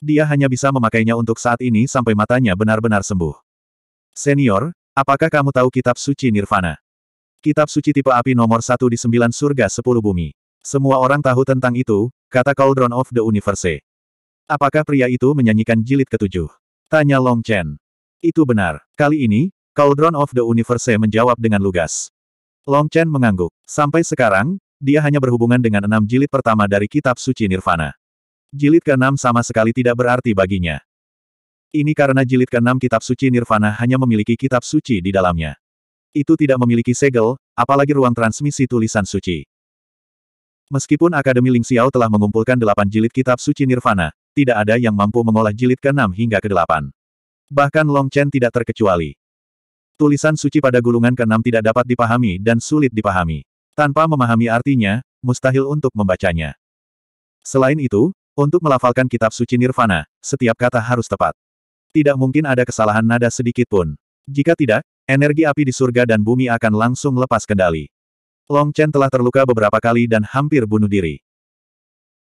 Dia hanya bisa memakainya untuk saat ini sampai matanya benar-benar sembuh. Senior, apakah kamu tahu kitab suci Nirvana? Kitab suci tipe api nomor satu di sembilan surga sepuluh bumi. Semua orang tahu tentang itu, kata Cauldron of the Universe. Apakah pria itu menyanyikan jilid ketujuh? Tanya Long Chen. Itu benar. Kali ini, Cauldron of the Universe menjawab dengan lugas. Long Chen mengangguk. Sampai sekarang, dia hanya berhubungan dengan enam jilid pertama dari Kitab Suci Nirvana. Jilid keenam sama sekali tidak berarti baginya. Ini karena jilid keenam Kitab Suci Nirvana hanya memiliki kitab suci di dalamnya. Itu tidak memiliki segel, apalagi ruang transmisi tulisan suci. Meskipun Akademi Ling Xiao telah mengumpulkan delapan jilid kitab suci Nirvana, tidak ada yang mampu mengolah jilid ke-6 hingga ke-8. Bahkan Long Chen tidak terkecuali. Tulisan suci pada gulungan keenam tidak dapat dipahami dan sulit dipahami. Tanpa memahami artinya, mustahil untuk membacanya. Selain itu, untuk melafalkan kitab suci Nirvana, setiap kata harus tepat. Tidak mungkin ada kesalahan nada sedikit pun. Jika tidak, energi api di surga dan bumi akan langsung lepas kendali. Long Chen telah terluka beberapa kali dan hampir bunuh diri.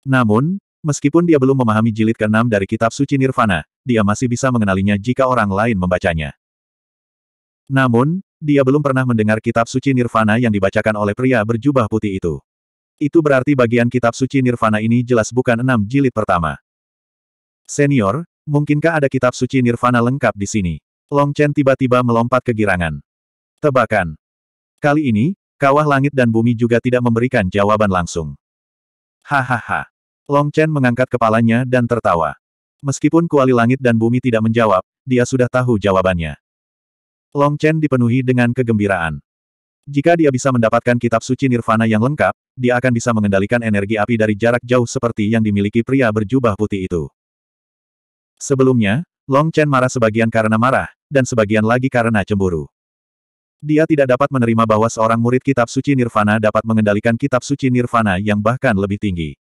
Namun, meskipun dia belum memahami jilid ke-6 dari kitab suci Nirvana, dia masih bisa mengenalinya jika orang lain membacanya. Namun, dia belum pernah mendengar kitab suci Nirvana yang dibacakan oleh pria berjubah putih itu. Itu berarti bagian kitab suci Nirvana ini jelas bukan enam jilid pertama. Senior, mungkinkah ada kitab suci Nirvana lengkap di sini? Long Chen tiba-tiba melompat ke girangan. Tebakan. Kali ini, kawah langit dan bumi juga tidak memberikan jawaban langsung. Hahaha. Long Chen mengangkat kepalanya dan tertawa. Meskipun kuali langit dan bumi tidak menjawab, dia sudah tahu jawabannya. Long Chen dipenuhi dengan kegembiraan. Jika dia bisa mendapatkan kitab suci Nirvana yang lengkap, dia akan bisa mengendalikan energi api dari jarak jauh seperti yang dimiliki pria berjubah putih itu. Sebelumnya, Long Chen marah sebagian karena marah, dan sebagian lagi karena cemburu. Dia tidak dapat menerima bahwa seorang murid kitab suci Nirvana dapat mengendalikan kitab suci Nirvana yang bahkan lebih tinggi.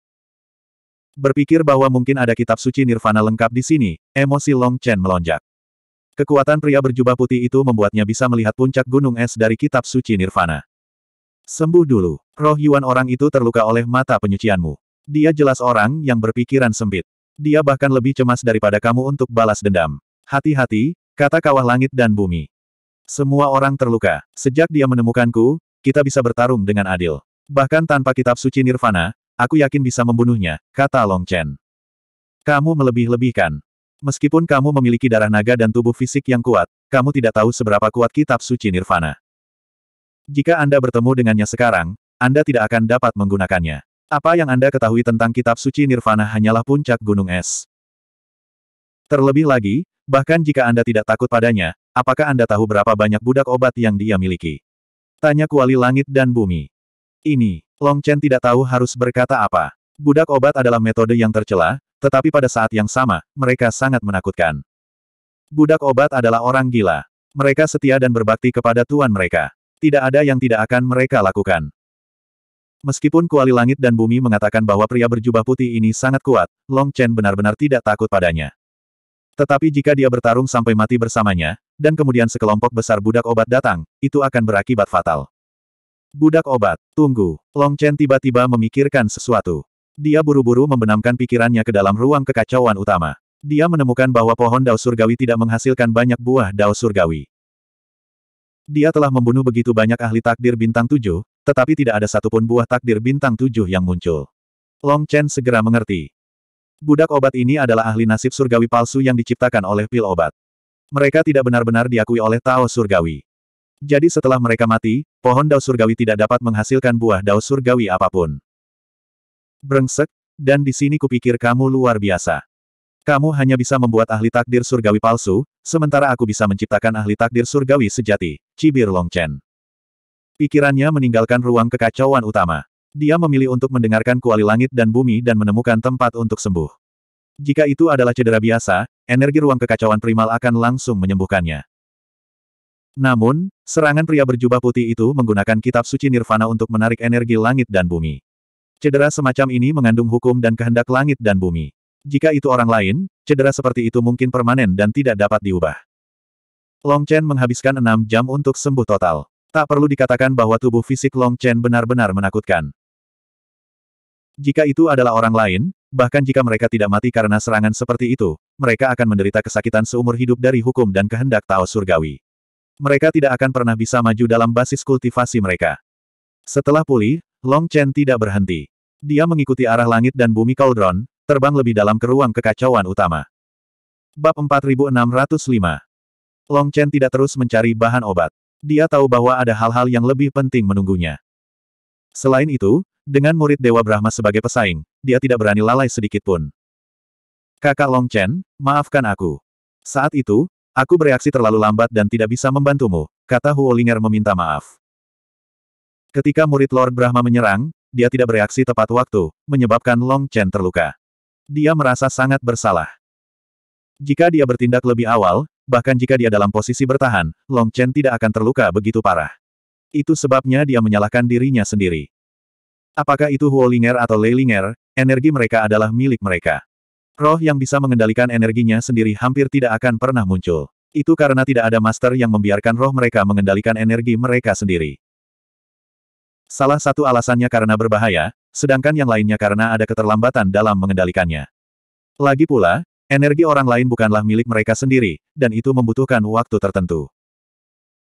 Berpikir bahwa mungkin ada kitab suci Nirvana lengkap di sini, emosi Long Chen melonjak. Kekuatan pria berjubah putih itu membuatnya bisa melihat puncak gunung es dari kitab suci Nirvana. Sembuh dulu. Roh Yuan orang itu terluka oleh mata penyucianmu. Dia jelas orang yang berpikiran sempit. Dia bahkan lebih cemas daripada kamu untuk balas dendam. Hati-hati, kata kawah langit dan bumi. Semua orang terluka. Sejak dia menemukanku, kita bisa bertarung dengan adil. Bahkan tanpa kitab suci Nirvana, Aku yakin bisa membunuhnya, kata Long Chen. Kamu melebih-lebihkan. Meskipun kamu memiliki darah naga dan tubuh fisik yang kuat, kamu tidak tahu seberapa kuat kitab suci Nirvana. Jika Anda bertemu dengannya sekarang, Anda tidak akan dapat menggunakannya. Apa yang Anda ketahui tentang kitab suci Nirvana hanyalah puncak gunung es. Terlebih lagi, bahkan jika Anda tidak takut padanya, apakah Anda tahu berapa banyak budak obat yang dia miliki? Tanya kuali langit dan bumi. Ini. Long Chen tidak tahu harus berkata apa. Budak obat adalah metode yang tercela, tetapi pada saat yang sama, mereka sangat menakutkan. Budak obat adalah orang gila. Mereka setia dan berbakti kepada tuan mereka. Tidak ada yang tidak akan mereka lakukan. Meskipun kuali langit dan bumi mengatakan bahwa pria berjubah putih ini sangat kuat, Long Chen benar-benar tidak takut padanya. Tetapi jika dia bertarung sampai mati bersamanya, dan kemudian sekelompok besar budak obat datang, itu akan berakibat fatal. Budak obat, tunggu. Long Chen tiba-tiba memikirkan sesuatu. Dia buru-buru membenamkan pikirannya ke dalam ruang kekacauan utama. Dia menemukan bahwa pohon dao surgawi tidak menghasilkan banyak buah dao surgawi. Dia telah membunuh begitu banyak ahli takdir bintang tujuh, tetapi tidak ada satupun buah takdir bintang tujuh yang muncul. Long Chen segera mengerti. Budak obat ini adalah ahli nasib surgawi palsu yang diciptakan oleh pil obat. Mereka tidak benar-benar diakui oleh Tao surgawi. Jadi setelah mereka mati, pohon daus surgawi tidak dapat menghasilkan buah daus surgawi apapun. Brengsek, dan di sini kupikir kamu luar biasa. Kamu hanya bisa membuat ahli takdir surgawi palsu, sementara aku bisa menciptakan ahli takdir surgawi sejati, cibir Longchen. Pikirannya meninggalkan ruang kekacauan utama. Dia memilih untuk mendengarkan kuali langit dan bumi dan menemukan tempat untuk sembuh. Jika itu adalah cedera biasa, energi ruang kekacauan primal akan langsung menyembuhkannya. Namun, serangan pria berjubah putih itu menggunakan kitab suci Nirvana untuk menarik energi langit dan bumi. Cedera semacam ini mengandung hukum dan kehendak langit dan bumi. Jika itu orang lain, cedera seperti itu mungkin permanen dan tidak dapat diubah. Long Chen menghabiskan enam jam untuk sembuh total. Tak perlu dikatakan bahwa tubuh fisik Long Chen benar-benar menakutkan. Jika itu adalah orang lain, bahkan jika mereka tidak mati karena serangan seperti itu, mereka akan menderita kesakitan seumur hidup dari hukum dan kehendak Tao Surgawi. Mereka tidak akan pernah bisa maju dalam basis kultivasi mereka. Setelah pulih, Long Chen tidak berhenti. Dia mengikuti arah langit dan bumi Cauldron, terbang lebih dalam ke ruang kekacauan utama. Bab 4605 Long Chen tidak terus mencari bahan obat. Dia tahu bahwa ada hal-hal yang lebih penting menunggunya. Selain itu, dengan murid Dewa Brahma sebagai pesaing, dia tidak berani lalai sedikit pun. Kakak Long Chen, maafkan aku. Saat itu, Aku bereaksi terlalu lambat dan tidak bisa membantumu, kata Huolinger meminta maaf. Ketika murid Lord Brahma menyerang, dia tidak bereaksi tepat waktu, menyebabkan Long Chen terluka. Dia merasa sangat bersalah. Jika dia bertindak lebih awal, bahkan jika dia dalam posisi bertahan, Long Chen tidak akan terluka begitu parah. Itu sebabnya dia menyalahkan dirinya sendiri. Apakah itu Huolinger atau Leilinger, energi mereka adalah milik mereka. Roh yang bisa mengendalikan energinya sendiri hampir tidak akan pernah muncul. Itu karena tidak ada master yang membiarkan roh mereka mengendalikan energi mereka sendiri. Salah satu alasannya karena berbahaya, sedangkan yang lainnya karena ada keterlambatan dalam mengendalikannya. Lagi pula, energi orang lain bukanlah milik mereka sendiri, dan itu membutuhkan waktu tertentu.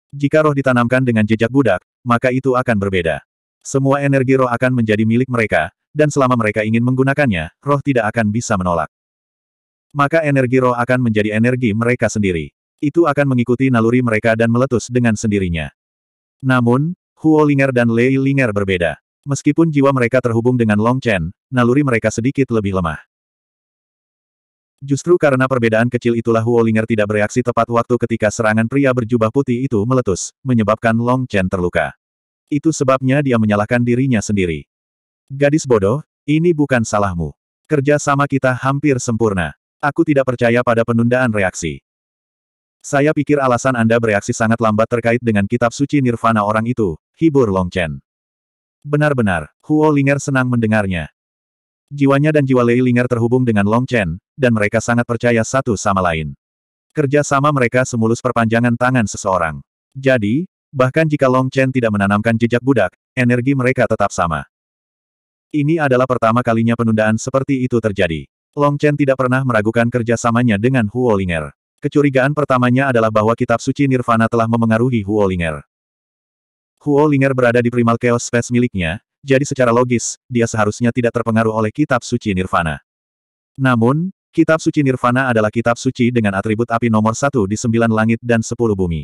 Jika roh ditanamkan dengan jejak budak, maka itu akan berbeda. Semua energi roh akan menjadi milik mereka, dan selama mereka ingin menggunakannya, roh tidak akan bisa menolak maka energi roh akan menjadi energi mereka sendiri. Itu akan mengikuti naluri mereka dan meletus dengan sendirinya. Namun, Huo Linger dan Lei Linger berbeda. Meskipun jiwa mereka terhubung dengan Long Chen, naluri mereka sedikit lebih lemah. Justru karena perbedaan kecil itulah Huo Linger tidak bereaksi tepat waktu ketika serangan pria berjubah putih itu meletus, menyebabkan Long Chen terluka. Itu sebabnya dia menyalahkan dirinya sendiri. Gadis bodoh, ini bukan salahmu. Kerja sama kita hampir sempurna. Aku tidak percaya pada penundaan reaksi. Saya pikir alasan Anda bereaksi sangat lambat terkait dengan kitab suci nirvana orang itu, hibur Long Chen. Benar-benar, Huo Linger senang mendengarnya. Jiwanya dan jiwa Lei Linger terhubung dengan Long Chen, dan mereka sangat percaya satu sama lain. Kerja sama mereka semulus perpanjangan tangan seseorang. Jadi, bahkan jika Long Chen tidak menanamkan jejak budak, energi mereka tetap sama. Ini adalah pertama kalinya penundaan seperti itu terjadi. Long Chen tidak pernah meragukan kerjasamanya dengan Huolinger. Kecurigaan pertamanya adalah bahwa kitab suci Nirvana telah memengaruhi Huolinger. Huolinger berada di primal chaos space miliknya, jadi secara logis, dia seharusnya tidak terpengaruh oleh kitab suci Nirvana. Namun, kitab suci Nirvana adalah kitab suci dengan atribut api nomor satu di sembilan langit dan sepuluh bumi.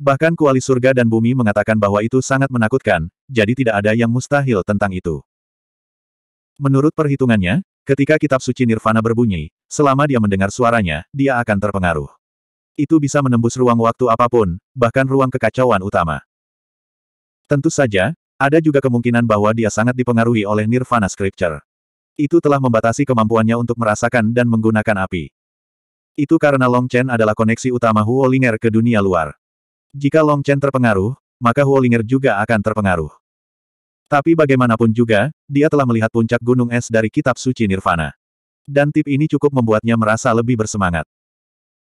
Bahkan kuali surga dan bumi mengatakan bahwa itu sangat menakutkan, jadi tidak ada yang mustahil tentang itu. Menurut perhitungannya, Ketika kitab suci Nirvana berbunyi, selama dia mendengar suaranya, dia akan terpengaruh. Itu bisa menembus ruang waktu apapun, bahkan ruang kekacauan utama. Tentu saja, ada juga kemungkinan bahwa dia sangat dipengaruhi oleh Nirvana Scripture. Itu telah membatasi kemampuannya untuk merasakan dan menggunakan api. Itu karena Long Chen adalah koneksi utama Huolinger ke dunia luar. Jika Long Chen terpengaruh, maka Huolinger juga akan terpengaruh. Tapi bagaimanapun juga, dia telah melihat puncak gunung es dari kitab suci Nirvana. Dan tip ini cukup membuatnya merasa lebih bersemangat.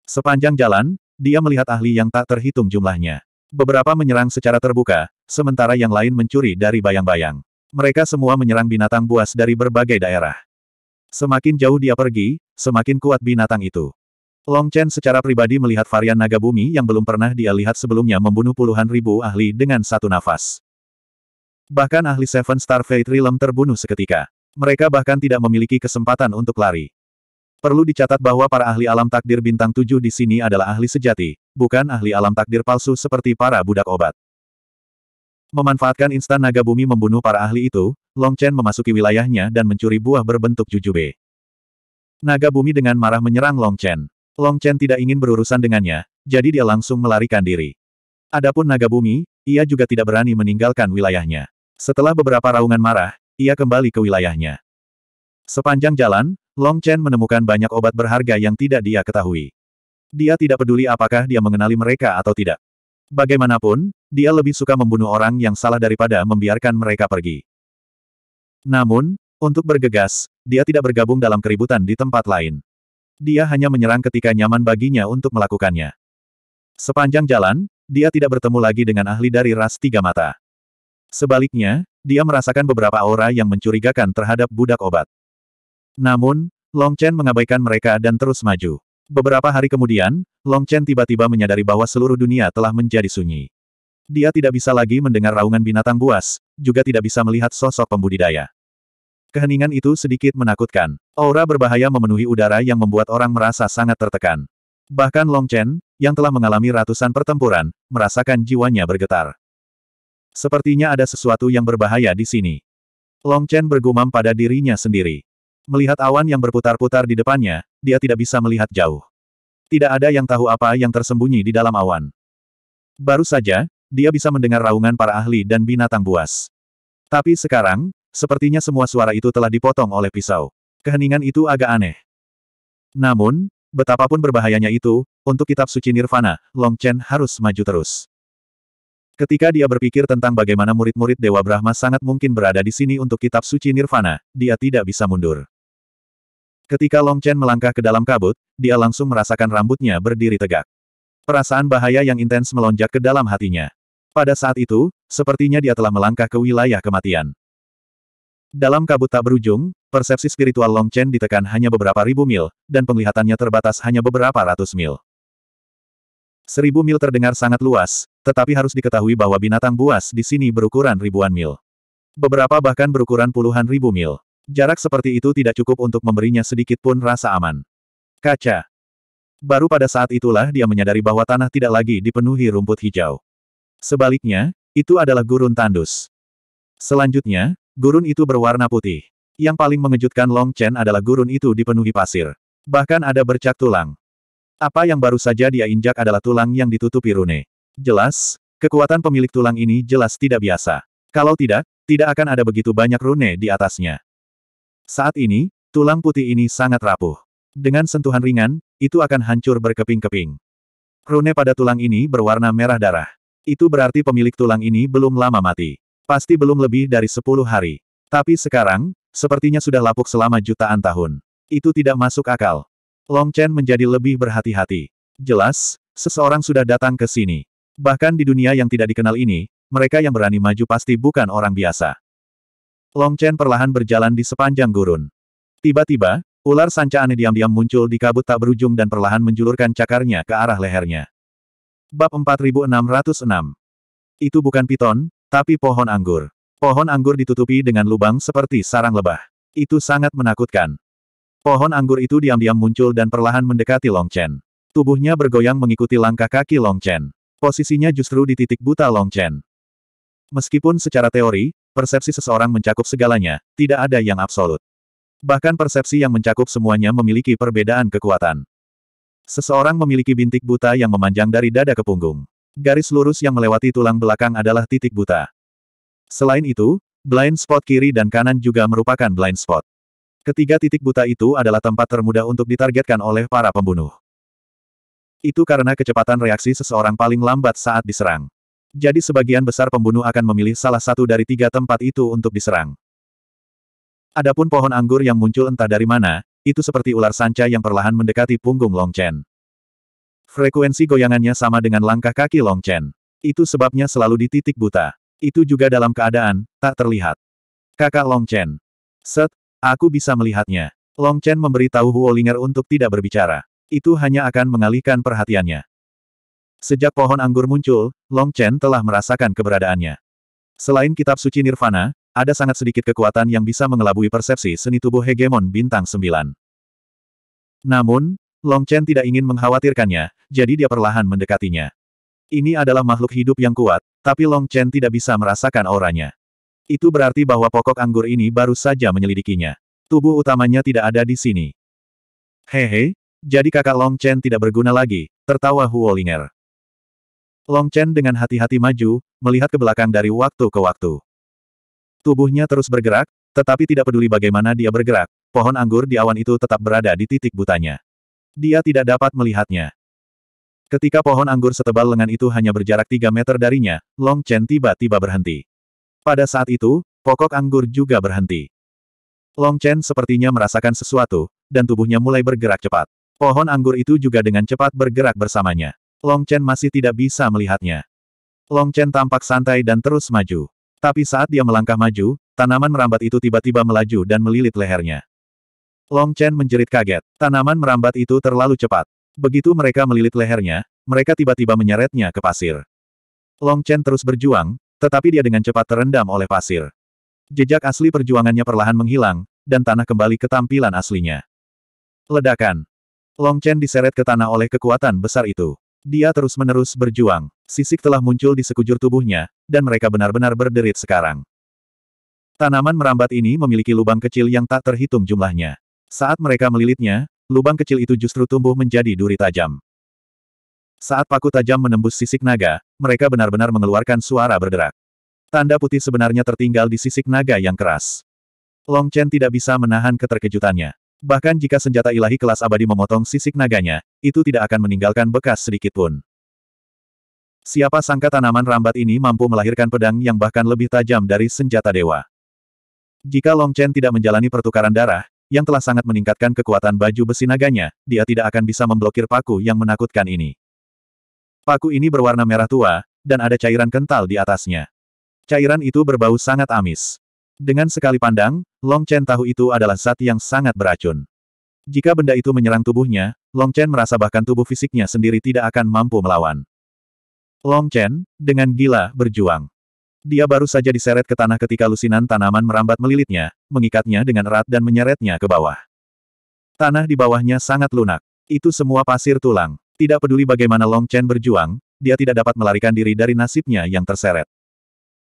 Sepanjang jalan, dia melihat ahli yang tak terhitung jumlahnya. Beberapa menyerang secara terbuka, sementara yang lain mencuri dari bayang-bayang. Mereka semua menyerang binatang buas dari berbagai daerah. Semakin jauh dia pergi, semakin kuat binatang itu. Long Chen secara pribadi melihat varian naga bumi yang belum pernah dia lihat sebelumnya membunuh puluhan ribu ahli dengan satu nafas. Bahkan ahli Seven Star Fate Realm terbunuh seketika. Mereka bahkan tidak memiliki kesempatan untuk lari. Perlu dicatat bahwa para ahli alam takdir bintang tujuh di sini adalah ahli sejati, bukan ahli alam takdir palsu seperti para budak obat. Memanfaatkan instan naga bumi membunuh para ahli itu, Long Chen memasuki wilayahnya dan mencuri buah berbentuk jujube. Naga bumi dengan marah menyerang Long Chen. Long Chen tidak ingin berurusan dengannya, jadi dia langsung melarikan diri. Adapun naga bumi, ia juga tidak berani meninggalkan wilayahnya. Setelah beberapa raungan marah, ia kembali ke wilayahnya. Sepanjang jalan, Long Chen menemukan banyak obat berharga yang tidak dia ketahui. Dia tidak peduli apakah dia mengenali mereka atau tidak. Bagaimanapun, dia lebih suka membunuh orang yang salah daripada membiarkan mereka pergi. Namun, untuk bergegas, dia tidak bergabung dalam keributan di tempat lain. Dia hanya menyerang ketika nyaman baginya untuk melakukannya. Sepanjang jalan, dia tidak bertemu lagi dengan ahli dari ras tiga mata. Sebaliknya, dia merasakan beberapa aura yang mencurigakan terhadap budak obat. Namun, Long Chen mengabaikan mereka dan terus maju. Beberapa hari kemudian, Long Chen tiba-tiba menyadari bahwa seluruh dunia telah menjadi sunyi. Dia tidak bisa lagi mendengar raungan binatang buas, juga tidak bisa melihat sosok pembudidaya. Keheningan itu sedikit menakutkan. Aura berbahaya memenuhi udara yang membuat orang merasa sangat tertekan. Bahkan Long Chen, yang telah mengalami ratusan pertempuran, merasakan jiwanya bergetar. Sepertinya ada sesuatu yang berbahaya di sini. Long Chen bergumam pada dirinya sendiri. Melihat awan yang berputar-putar di depannya, dia tidak bisa melihat jauh. Tidak ada yang tahu apa yang tersembunyi di dalam awan. Baru saja, dia bisa mendengar raungan para ahli dan binatang buas. Tapi sekarang, sepertinya semua suara itu telah dipotong oleh pisau. Keheningan itu agak aneh. Namun, betapapun berbahayanya itu, untuk kitab suci Nirvana, Long Chen harus maju terus. Ketika dia berpikir tentang bagaimana murid-murid Dewa Brahma sangat mungkin berada di sini untuk kitab suci Nirvana, dia tidak bisa mundur. Ketika Long Chen melangkah ke dalam kabut, dia langsung merasakan rambutnya berdiri tegak. Perasaan bahaya yang intens melonjak ke dalam hatinya. Pada saat itu, sepertinya dia telah melangkah ke wilayah kematian. Dalam kabut tak berujung, persepsi spiritual Long Chen ditekan hanya beberapa ribu mil, dan penglihatannya terbatas hanya beberapa ratus mil. Seribu mil terdengar sangat luas, tetapi harus diketahui bahwa binatang buas di sini berukuran ribuan mil. Beberapa bahkan berukuran puluhan ribu mil. Jarak seperti itu tidak cukup untuk memberinya sedikit pun rasa aman. Kaca. Baru pada saat itulah dia menyadari bahwa tanah tidak lagi dipenuhi rumput hijau. Sebaliknya, itu adalah gurun tandus. Selanjutnya, gurun itu berwarna putih. Yang paling mengejutkan Long Chen adalah gurun itu dipenuhi pasir. Bahkan ada bercak tulang. Apa yang baru saja dia injak adalah tulang yang ditutupi rune. Jelas, kekuatan pemilik tulang ini jelas tidak biasa. Kalau tidak, tidak akan ada begitu banyak rune di atasnya. Saat ini, tulang putih ini sangat rapuh. Dengan sentuhan ringan, itu akan hancur berkeping-keping. Rune pada tulang ini berwarna merah darah. Itu berarti pemilik tulang ini belum lama mati. Pasti belum lebih dari 10 hari. Tapi sekarang, sepertinya sudah lapuk selama jutaan tahun. Itu tidak masuk akal. Long Chen menjadi lebih berhati-hati. Jelas, seseorang sudah datang ke sini. Bahkan di dunia yang tidak dikenal ini, mereka yang berani maju pasti bukan orang biasa. Long Chen perlahan berjalan di sepanjang gurun. Tiba-tiba, ular sanca aneh diam-diam muncul di kabut tak berujung dan perlahan menjulurkan cakarnya ke arah lehernya. Bab 4606 Itu bukan piton, tapi pohon anggur. Pohon anggur ditutupi dengan lubang seperti sarang lebah. Itu sangat menakutkan. Pohon anggur itu diam-diam muncul dan perlahan mendekati Long Chen. Tubuhnya bergoyang mengikuti langkah kaki Long Chen. Posisinya justru di titik buta Long Chen. Meskipun secara teori, persepsi seseorang mencakup segalanya, tidak ada yang absolut. Bahkan persepsi yang mencakup semuanya memiliki perbedaan kekuatan. Seseorang memiliki bintik buta yang memanjang dari dada ke punggung. Garis lurus yang melewati tulang belakang adalah titik buta. Selain itu, blind spot kiri dan kanan juga merupakan blind spot. Ketiga titik buta itu adalah tempat termudah untuk ditargetkan oleh para pembunuh. Itu karena kecepatan reaksi seseorang paling lambat saat diserang. Jadi sebagian besar pembunuh akan memilih salah satu dari tiga tempat itu untuk diserang. Adapun pohon anggur yang muncul entah dari mana, itu seperti ular sanca yang perlahan mendekati punggung Long Chen. Frekuensi goyangannya sama dengan langkah kaki Long Chen. Itu sebabnya selalu di titik buta. Itu juga dalam keadaan, tak terlihat. Kakak Long Chen. Set, aku bisa melihatnya. Long Chen memberi tahu Huolinger untuk tidak berbicara itu hanya akan mengalihkan perhatiannya. Sejak pohon anggur muncul, Long Chen telah merasakan keberadaannya. Selain kitab suci Nirvana, ada sangat sedikit kekuatan yang bisa mengelabui persepsi seni tubuh hegemon bintang 9. Namun, Long Chen tidak ingin mengkhawatirkannya, jadi dia perlahan mendekatinya. Ini adalah makhluk hidup yang kuat, tapi Long Chen tidak bisa merasakan auranya. Itu berarti bahwa pokok anggur ini baru saja menyelidikinya. Tubuh utamanya tidak ada di sini. Hehe, jadi kakak Long Chen tidak berguna lagi, tertawa Huolinger. Long Chen dengan hati-hati maju, melihat ke belakang dari waktu ke waktu. Tubuhnya terus bergerak, tetapi tidak peduli bagaimana dia bergerak, pohon anggur di awan itu tetap berada di titik butanya. Dia tidak dapat melihatnya. Ketika pohon anggur setebal lengan itu hanya berjarak 3 meter darinya, Long Chen tiba-tiba berhenti. Pada saat itu, pokok anggur juga berhenti. Long Chen sepertinya merasakan sesuatu, dan tubuhnya mulai bergerak cepat. Pohon anggur itu juga dengan cepat bergerak bersamanya. Long Chen masih tidak bisa melihatnya. Long Chen tampak santai dan terus maju. Tapi saat dia melangkah maju, tanaman merambat itu tiba-tiba melaju dan melilit lehernya. Long Chen menjerit kaget. Tanaman merambat itu terlalu cepat. Begitu mereka melilit lehernya, mereka tiba-tiba menyeretnya ke pasir. Long Chen terus berjuang, tetapi dia dengan cepat terendam oleh pasir. Jejak asli perjuangannya perlahan menghilang, dan tanah kembali ke tampilan aslinya. Ledakan, Long Chen diseret ke tanah oleh kekuatan besar itu. Dia terus-menerus berjuang. Sisik telah muncul di sekujur tubuhnya, dan mereka benar-benar berderit sekarang. Tanaman merambat ini memiliki lubang kecil yang tak terhitung jumlahnya. Saat mereka melilitnya, lubang kecil itu justru tumbuh menjadi duri tajam. Saat paku tajam menembus sisik naga, mereka benar-benar mengeluarkan suara berderak. Tanda putih sebenarnya tertinggal di sisik naga yang keras. Long Chen tidak bisa menahan keterkejutannya. Bahkan jika senjata ilahi kelas abadi memotong sisik naganya, itu tidak akan meninggalkan bekas sedikitpun. Siapa sangka tanaman rambat ini mampu melahirkan pedang yang bahkan lebih tajam dari senjata dewa. Jika Long Chen tidak menjalani pertukaran darah, yang telah sangat meningkatkan kekuatan baju besi naganya, dia tidak akan bisa memblokir paku yang menakutkan ini. Paku ini berwarna merah tua, dan ada cairan kental di atasnya. Cairan itu berbau sangat amis. Dengan sekali pandang, Long Chen tahu itu adalah zat yang sangat beracun. Jika benda itu menyerang tubuhnya, Long Chen merasa bahkan tubuh fisiknya sendiri tidak akan mampu melawan. Long Chen, dengan gila, berjuang. Dia baru saja diseret ke tanah ketika lusinan tanaman merambat melilitnya, mengikatnya dengan erat dan menyeretnya ke bawah. Tanah di bawahnya sangat lunak. Itu semua pasir tulang. Tidak peduli bagaimana Long Chen berjuang, dia tidak dapat melarikan diri dari nasibnya yang terseret.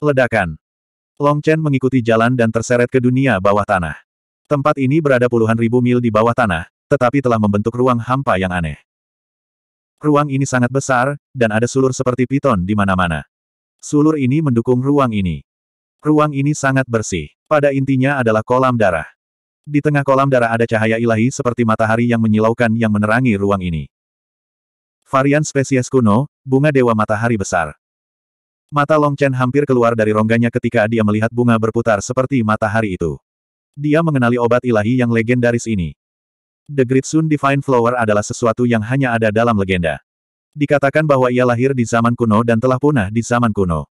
Ledakan. Long Chen mengikuti jalan dan terseret ke dunia bawah tanah. Tempat ini berada puluhan ribu mil di bawah tanah, tetapi telah membentuk ruang hampa yang aneh. Ruang ini sangat besar, dan ada sulur seperti piton di mana-mana. Sulur ini mendukung ruang ini. Ruang ini sangat bersih. Pada intinya adalah kolam darah. Di tengah kolam darah ada cahaya ilahi seperti matahari yang menyilaukan yang menerangi ruang ini. Varian spesies kuno, bunga dewa matahari besar. Mata Long Chen hampir keluar dari rongganya ketika dia melihat bunga berputar seperti matahari itu. Dia mengenali obat ilahi yang legendaris ini. The Great Sun Divine Flower adalah sesuatu yang hanya ada dalam legenda. Dikatakan bahwa ia lahir di zaman kuno dan telah punah di zaman kuno.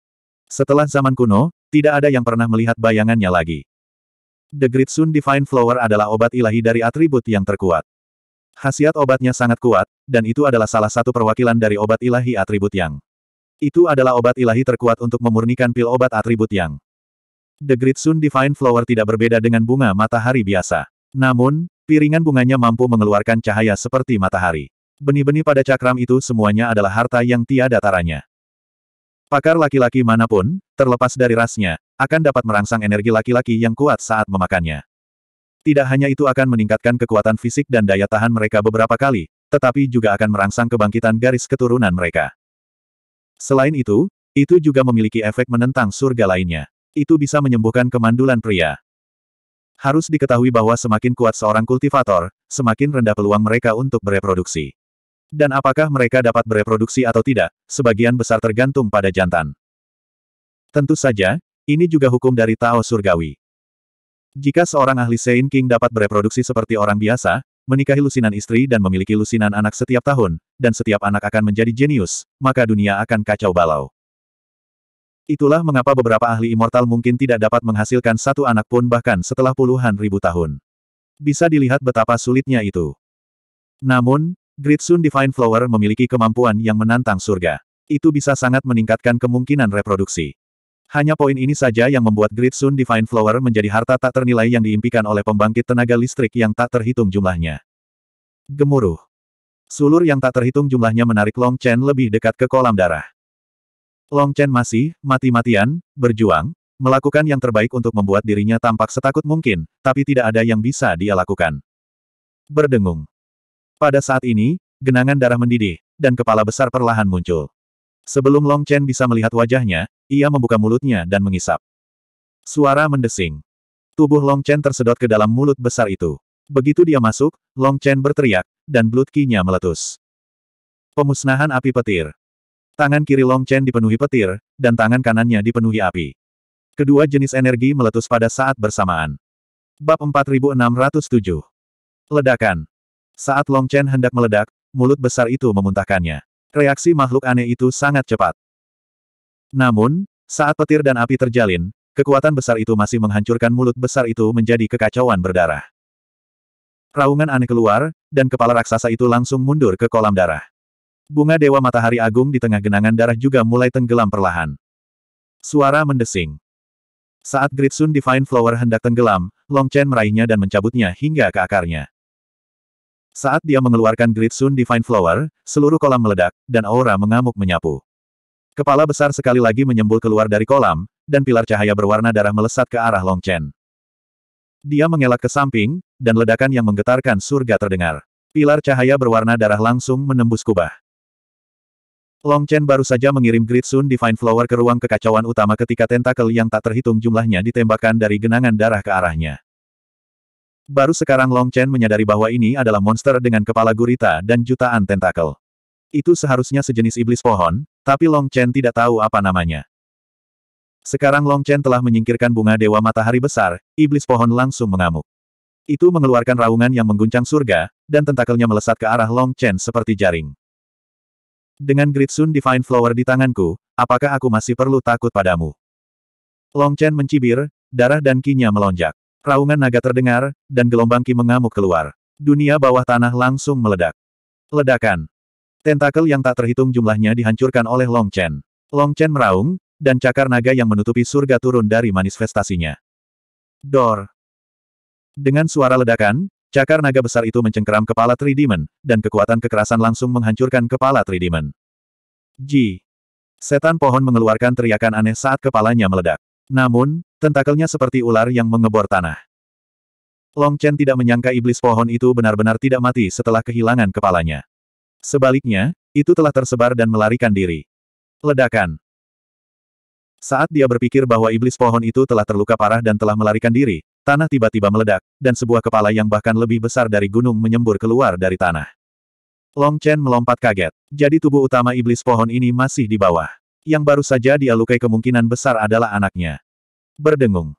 Setelah zaman kuno, tidak ada yang pernah melihat bayangannya lagi. The Great Sun Divine Flower adalah obat ilahi dari atribut yang terkuat. Khasiat obatnya sangat kuat, dan itu adalah salah satu perwakilan dari obat ilahi atribut yang itu adalah obat ilahi terkuat untuk memurnikan pil obat atribut yang. The Great Sun Divine Flower tidak berbeda dengan bunga matahari biasa. Namun, piringan bunganya mampu mengeluarkan cahaya seperti matahari. Benih-benih pada cakram itu semuanya adalah harta yang tiada taranya. Pakar laki-laki manapun, terlepas dari rasnya, akan dapat merangsang energi laki-laki yang kuat saat memakannya. Tidak hanya itu akan meningkatkan kekuatan fisik dan daya tahan mereka beberapa kali, tetapi juga akan merangsang kebangkitan garis keturunan mereka. Selain itu, itu juga memiliki efek menentang surga lainnya. Itu bisa menyembuhkan kemandulan pria. Harus diketahui bahwa semakin kuat seorang kultivator, semakin rendah peluang mereka untuk bereproduksi. Dan apakah mereka dapat bereproduksi atau tidak, sebagian besar tergantung pada jantan. Tentu saja, ini juga hukum dari Tao Surgawi. Jika seorang ahli Sein King dapat bereproduksi seperti orang biasa, menikahi lusinan istri dan memiliki lusinan anak setiap tahun, dan setiap anak akan menjadi jenius, maka dunia akan kacau balau. Itulah mengapa beberapa ahli immortal mungkin tidak dapat menghasilkan satu anak pun bahkan setelah puluhan ribu tahun. Bisa dilihat betapa sulitnya itu. Namun, Gritsun Divine Flower memiliki kemampuan yang menantang surga. Itu bisa sangat meningkatkan kemungkinan reproduksi. Hanya poin ini saja yang membuat Great Sun Divine Flower menjadi harta tak ternilai yang diimpikan oleh pembangkit tenaga listrik yang tak terhitung jumlahnya. Gemuruh. Sulur yang tak terhitung jumlahnya menarik Long Chen lebih dekat ke kolam darah. Long Chen masih, mati-matian, berjuang, melakukan yang terbaik untuk membuat dirinya tampak setakut mungkin, tapi tidak ada yang bisa dia lakukan. Berdengung. Pada saat ini, genangan darah mendidih, dan kepala besar perlahan muncul. Sebelum Long Chen bisa melihat wajahnya, ia membuka mulutnya dan mengisap. Suara mendesing. Tubuh Long Chen tersedot ke dalam mulut besar itu. Begitu dia masuk, Long Chen berteriak, dan blood key nya meletus. Pemusnahan api petir. Tangan kiri Long Chen dipenuhi petir, dan tangan kanannya dipenuhi api. Kedua jenis energi meletus pada saat bersamaan. Bab 4607. Ledakan. Saat Long Chen hendak meledak, mulut besar itu memuntahkannya. Reaksi makhluk aneh itu sangat cepat. Namun, saat petir dan api terjalin, kekuatan besar itu masih menghancurkan mulut besar itu menjadi kekacauan berdarah. Raungan aneh keluar, dan kepala raksasa itu langsung mundur ke kolam darah. Bunga Dewa Matahari Agung di tengah genangan darah juga mulai tenggelam perlahan. Suara mendesing. Saat Grid Sun Divine Flower hendak tenggelam, Long Chen meraihnya dan mencabutnya hingga ke akarnya. Saat dia mengeluarkan Great Sun Divine Flower, seluruh kolam meledak, dan aura mengamuk menyapu. Kepala besar sekali lagi menyembul keluar dari kolam, dan pilar cahaya berwarna darah melesat ke arah Long Chen. Dia mengelak ke samping, dan ledakan yang menggetarkan surga terdengar. Pilar cahaya berwarna darah langsung menembus kubah. Long Chen baru saja mengirim Great Sun Divine Flower ke ruang kekacauan utama ketika tentakel yang tak terhitung jumlahnya ditembakkan dari genangan darah ke arahnya. Baru sekarang Long Chen menyadari bahwa ini adalah monster dengan kepala gurita dan jutaan tentakel. Itu seharusnya sejenis iblis pohon, tapi Long Chen tidak tahu apa namanya. Sekarang Long Chen telah menyingkirkan bunga Dewa Matahari Besar, iblis pohon langsung mengamuk. Itu mengeluarkan raungan yang mengguncang surga, dan tentakelnya melesat ke arah Long Chen seperti jaring. Dengan Sun Divine Flower di tanganku, apakah aku masih perlu takut padamu? Long Chen mencibir, darah dan kinya melonjak. Raungan naga terdengar, dan gelombang ki mengamuk keluar. Dunia bawah tanah langsung meledak. Ledakan. Tentakel yang tak terhitung jumlahnya dihancurkan oleh Long Chen. Long Chen meraung, dan cakar naga yang menutupi surga turun dari manifestasinya. Dor. Dengan suara ledakan, cakar naga besar itu mencengkeram kepala Tridimen, dan kekuatan kekerasan langsung menghancurkan kepala Tridimen. Ji. Setan pohon mengeluarkan teriakan aneh saat kepalanya meledak. Namun, Tentakelnya seperti ular yang mengebor tanah. Long Chen tidak menyangka iblis pohon itu benar-benar tidak mati setelah kehilangan kepalanya. Sebaliknya, itu telah tersebar dan melarikan diri. Ledakan. Saat dia berpikir bahwa iblis pohon itu telah terluka parah dan telah melarikan diri, tanah tiba-tiba meledak, dan sebuah kepala yang bahkan lebih besar dari gunung menyembur keluar dari tanah. Long Chen melompat kaget. Jadi tubuh utama iblis pohon ini masih di bawah. Yang baru saja dia lukai kemungkinan besar adalah anaknya. Berdengung.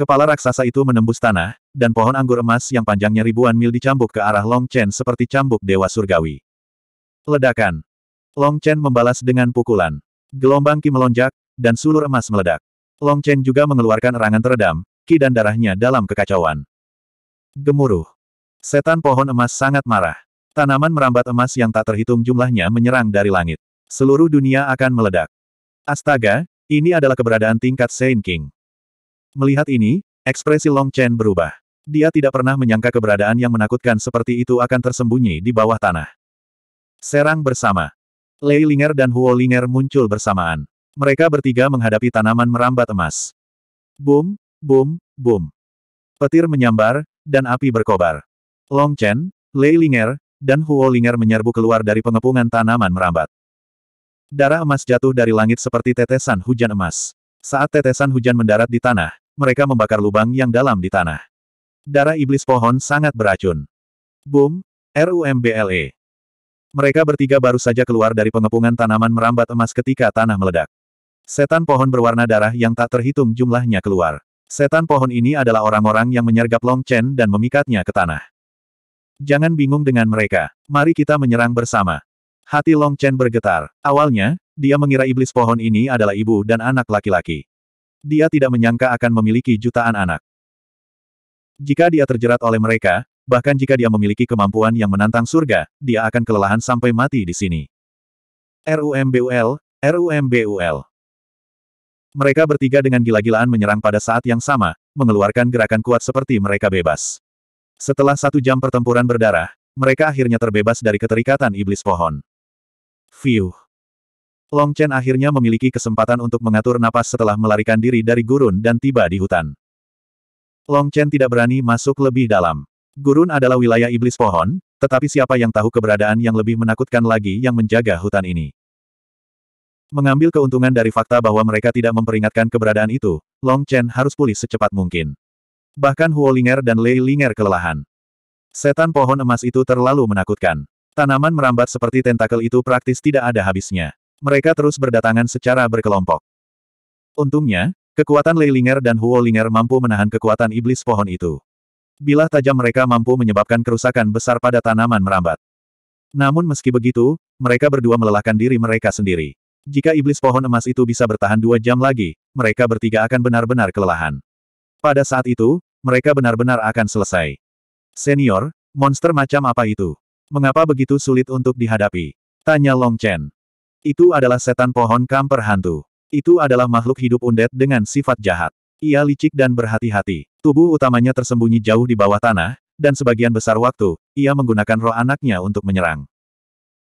Kepala raksasa itu menembus tanah, dan pohon anggur emas yang panjangnya ribuan mil dicambuk ke arah Long Chen seperti cambuk dewa surgawi. Ledakan. Long Chen membalas dengan pukulan. Gelombang Ki melonjak, dan sulur emas meledak. Long Chen juga mengeluarkan erangan teredam, Ki dan darahnya dalam kekacauan. Gemuruh. Setan pohon emas sangat marah. Tanaman merambat emas yang tak terhitung jumlahnya menyerang dari langit. Seluruh dunia akan meledak. Astaga, ini adalah keberadaan tingkat Saint King. Melihat ini, ekspresi Long Chen berubah. Dia tidak pernah menyangka keberadaan yang menakutkan seperti itu akan tersembunyi di bawah tanah. Serang bersama. Lei Linger dan Huo Linger muncul bersamaan. Mereka bertiga menghadapi tanaman merambat emas. Boom, boom, boom. Petir menyambar, dan api berkobar. Long Chen, Lei Linger, dan Huo Linger menyerbu keluar dari pengepungan tanaman merambat. Darah emas jatuh dari langit seperti tetesan hujan emas. Saat tetesan hujan mendarat di tanah, mereka membakar lubang yang dalam di tanah. Darah iblis pohon sangat beracun. Boom, RUMBLE. Mereka bertiga baru saja keluar dari pengepungan tanaman merambat emas ketika tanah meledak. Setan pohon berwarna darah yang tak terhitung jumlahnya keluar. Setan pohon ini adalah orang-orang yang menyergap Long Chen dan memikatnya ke tanah. Jangan bingung dengan mereka. Mari kita menyerang bersama. Hati Long Chen bergetar. Awalnya, dia mengira iblis pohon ini adalah ibu dan anak laki-laki. Dia tidak menyangka akan memiliki jutaan anak. Jika dia terjerat oleh mereka, bahkan jika dia memiliki kemampuan yang menantang surga, dia akan kelelahan sampai mati di sini. RUMBUL, RUMBUL. Mereka bertiga dengan gila-gilaan menyerang pada saat yang sama, mengeluarkan gerakan kuat seperti mereka bebas. Setelah satu jam pertempuran berdarah, mereka akhirnya terbebas dari keterikatan iblis pohon. Fiuh. Long Chen akhirnya memiliki kesempatan untuk mengatur napas setelah melarikan diri dari gurun dan tiba di hutan. Long Chen tidak berani masuk lebih dalam. Gurun adalah wilayah iblis pohon, tetapi siapa yang tahu keberadaan yang lebih menakutkan lagi yang menjaga hutan ini. Mengambil keuntungan dari fakta bahwa mereka tidak memperingatkan keberadaan itu, Long Chen harus pulih secepat mungkin. Bahkan Huo Ling'er dan Lei Linger kelelahan. Setan pohon emas itu terlalu menakutkan. Tanaman merambat seperti tentakel itu praktis tidak ada habisnya. Mereka terus berdatangan secara berkelompok. Untungnya, kekuatan Leilinger dan Huo Ling'er mampu menahan kekuatan iblis pohon itu. Bilah tajam mereka mampu menyebabkan kerusakan besar pada tanaman merambat. Namun meski begitu, mereka berdua melelahkan diri mereka sendiri. Jika iblis pohon emas itu bisa bertahan dua jam lagi, mereka bertiga akan benar-benar kelelahan. Pada saat itu, mereka benar-benar akan selesai. Senior, monster macam apa itu? Mengapa begitu sulit untuk dihadapi? Tanya Long Chen. Itu adalah setan pohon kamper hantu. Itu adalah makhluk hidup undet dengan sifat jahat. Ia licik dan berhati-hati. Tubuh utamanya tersembunyi jauh di bawah tanah, dan sebagian besar waktu, ia menggunakan roh anaknya untuk menyerang.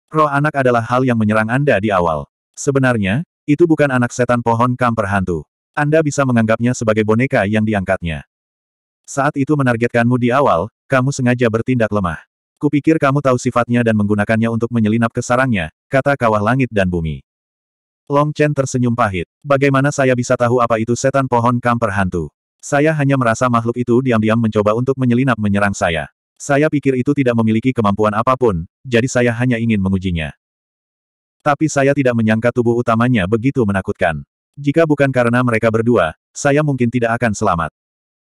Roh anak adalah hal yang menyerang Anda di awal. Sebenarnya, itu bukan anak setan pohon kamper hantu. Anda bisa menganggapnya sebagai boneka yang diangkatnya. Saat itu menargetkanmu di awal, kamu sengaja bertindak lemah. Kupikir kamu tahu sifatnya dan menggunakannya untuk menyelinap ke sarangnya, kata kawah langit dan bumi. Long Chen tersenyum pahit. Bagaimana saya bisa tahu apa itu setan pohon kamper hantu? Saya hanya merasa makhluk itu diam-diam mencoba untuk menyelinap menyerang saya. Saya pikir itu tidak memiliki kemampuan apapun, jadi saya hanya ingin mengujinya. Tapi saya tidak menyangka tubuh utamanya begitu menakutkan. Jika bukan karena mereka berdua, saya mungkin tidak akan selamat.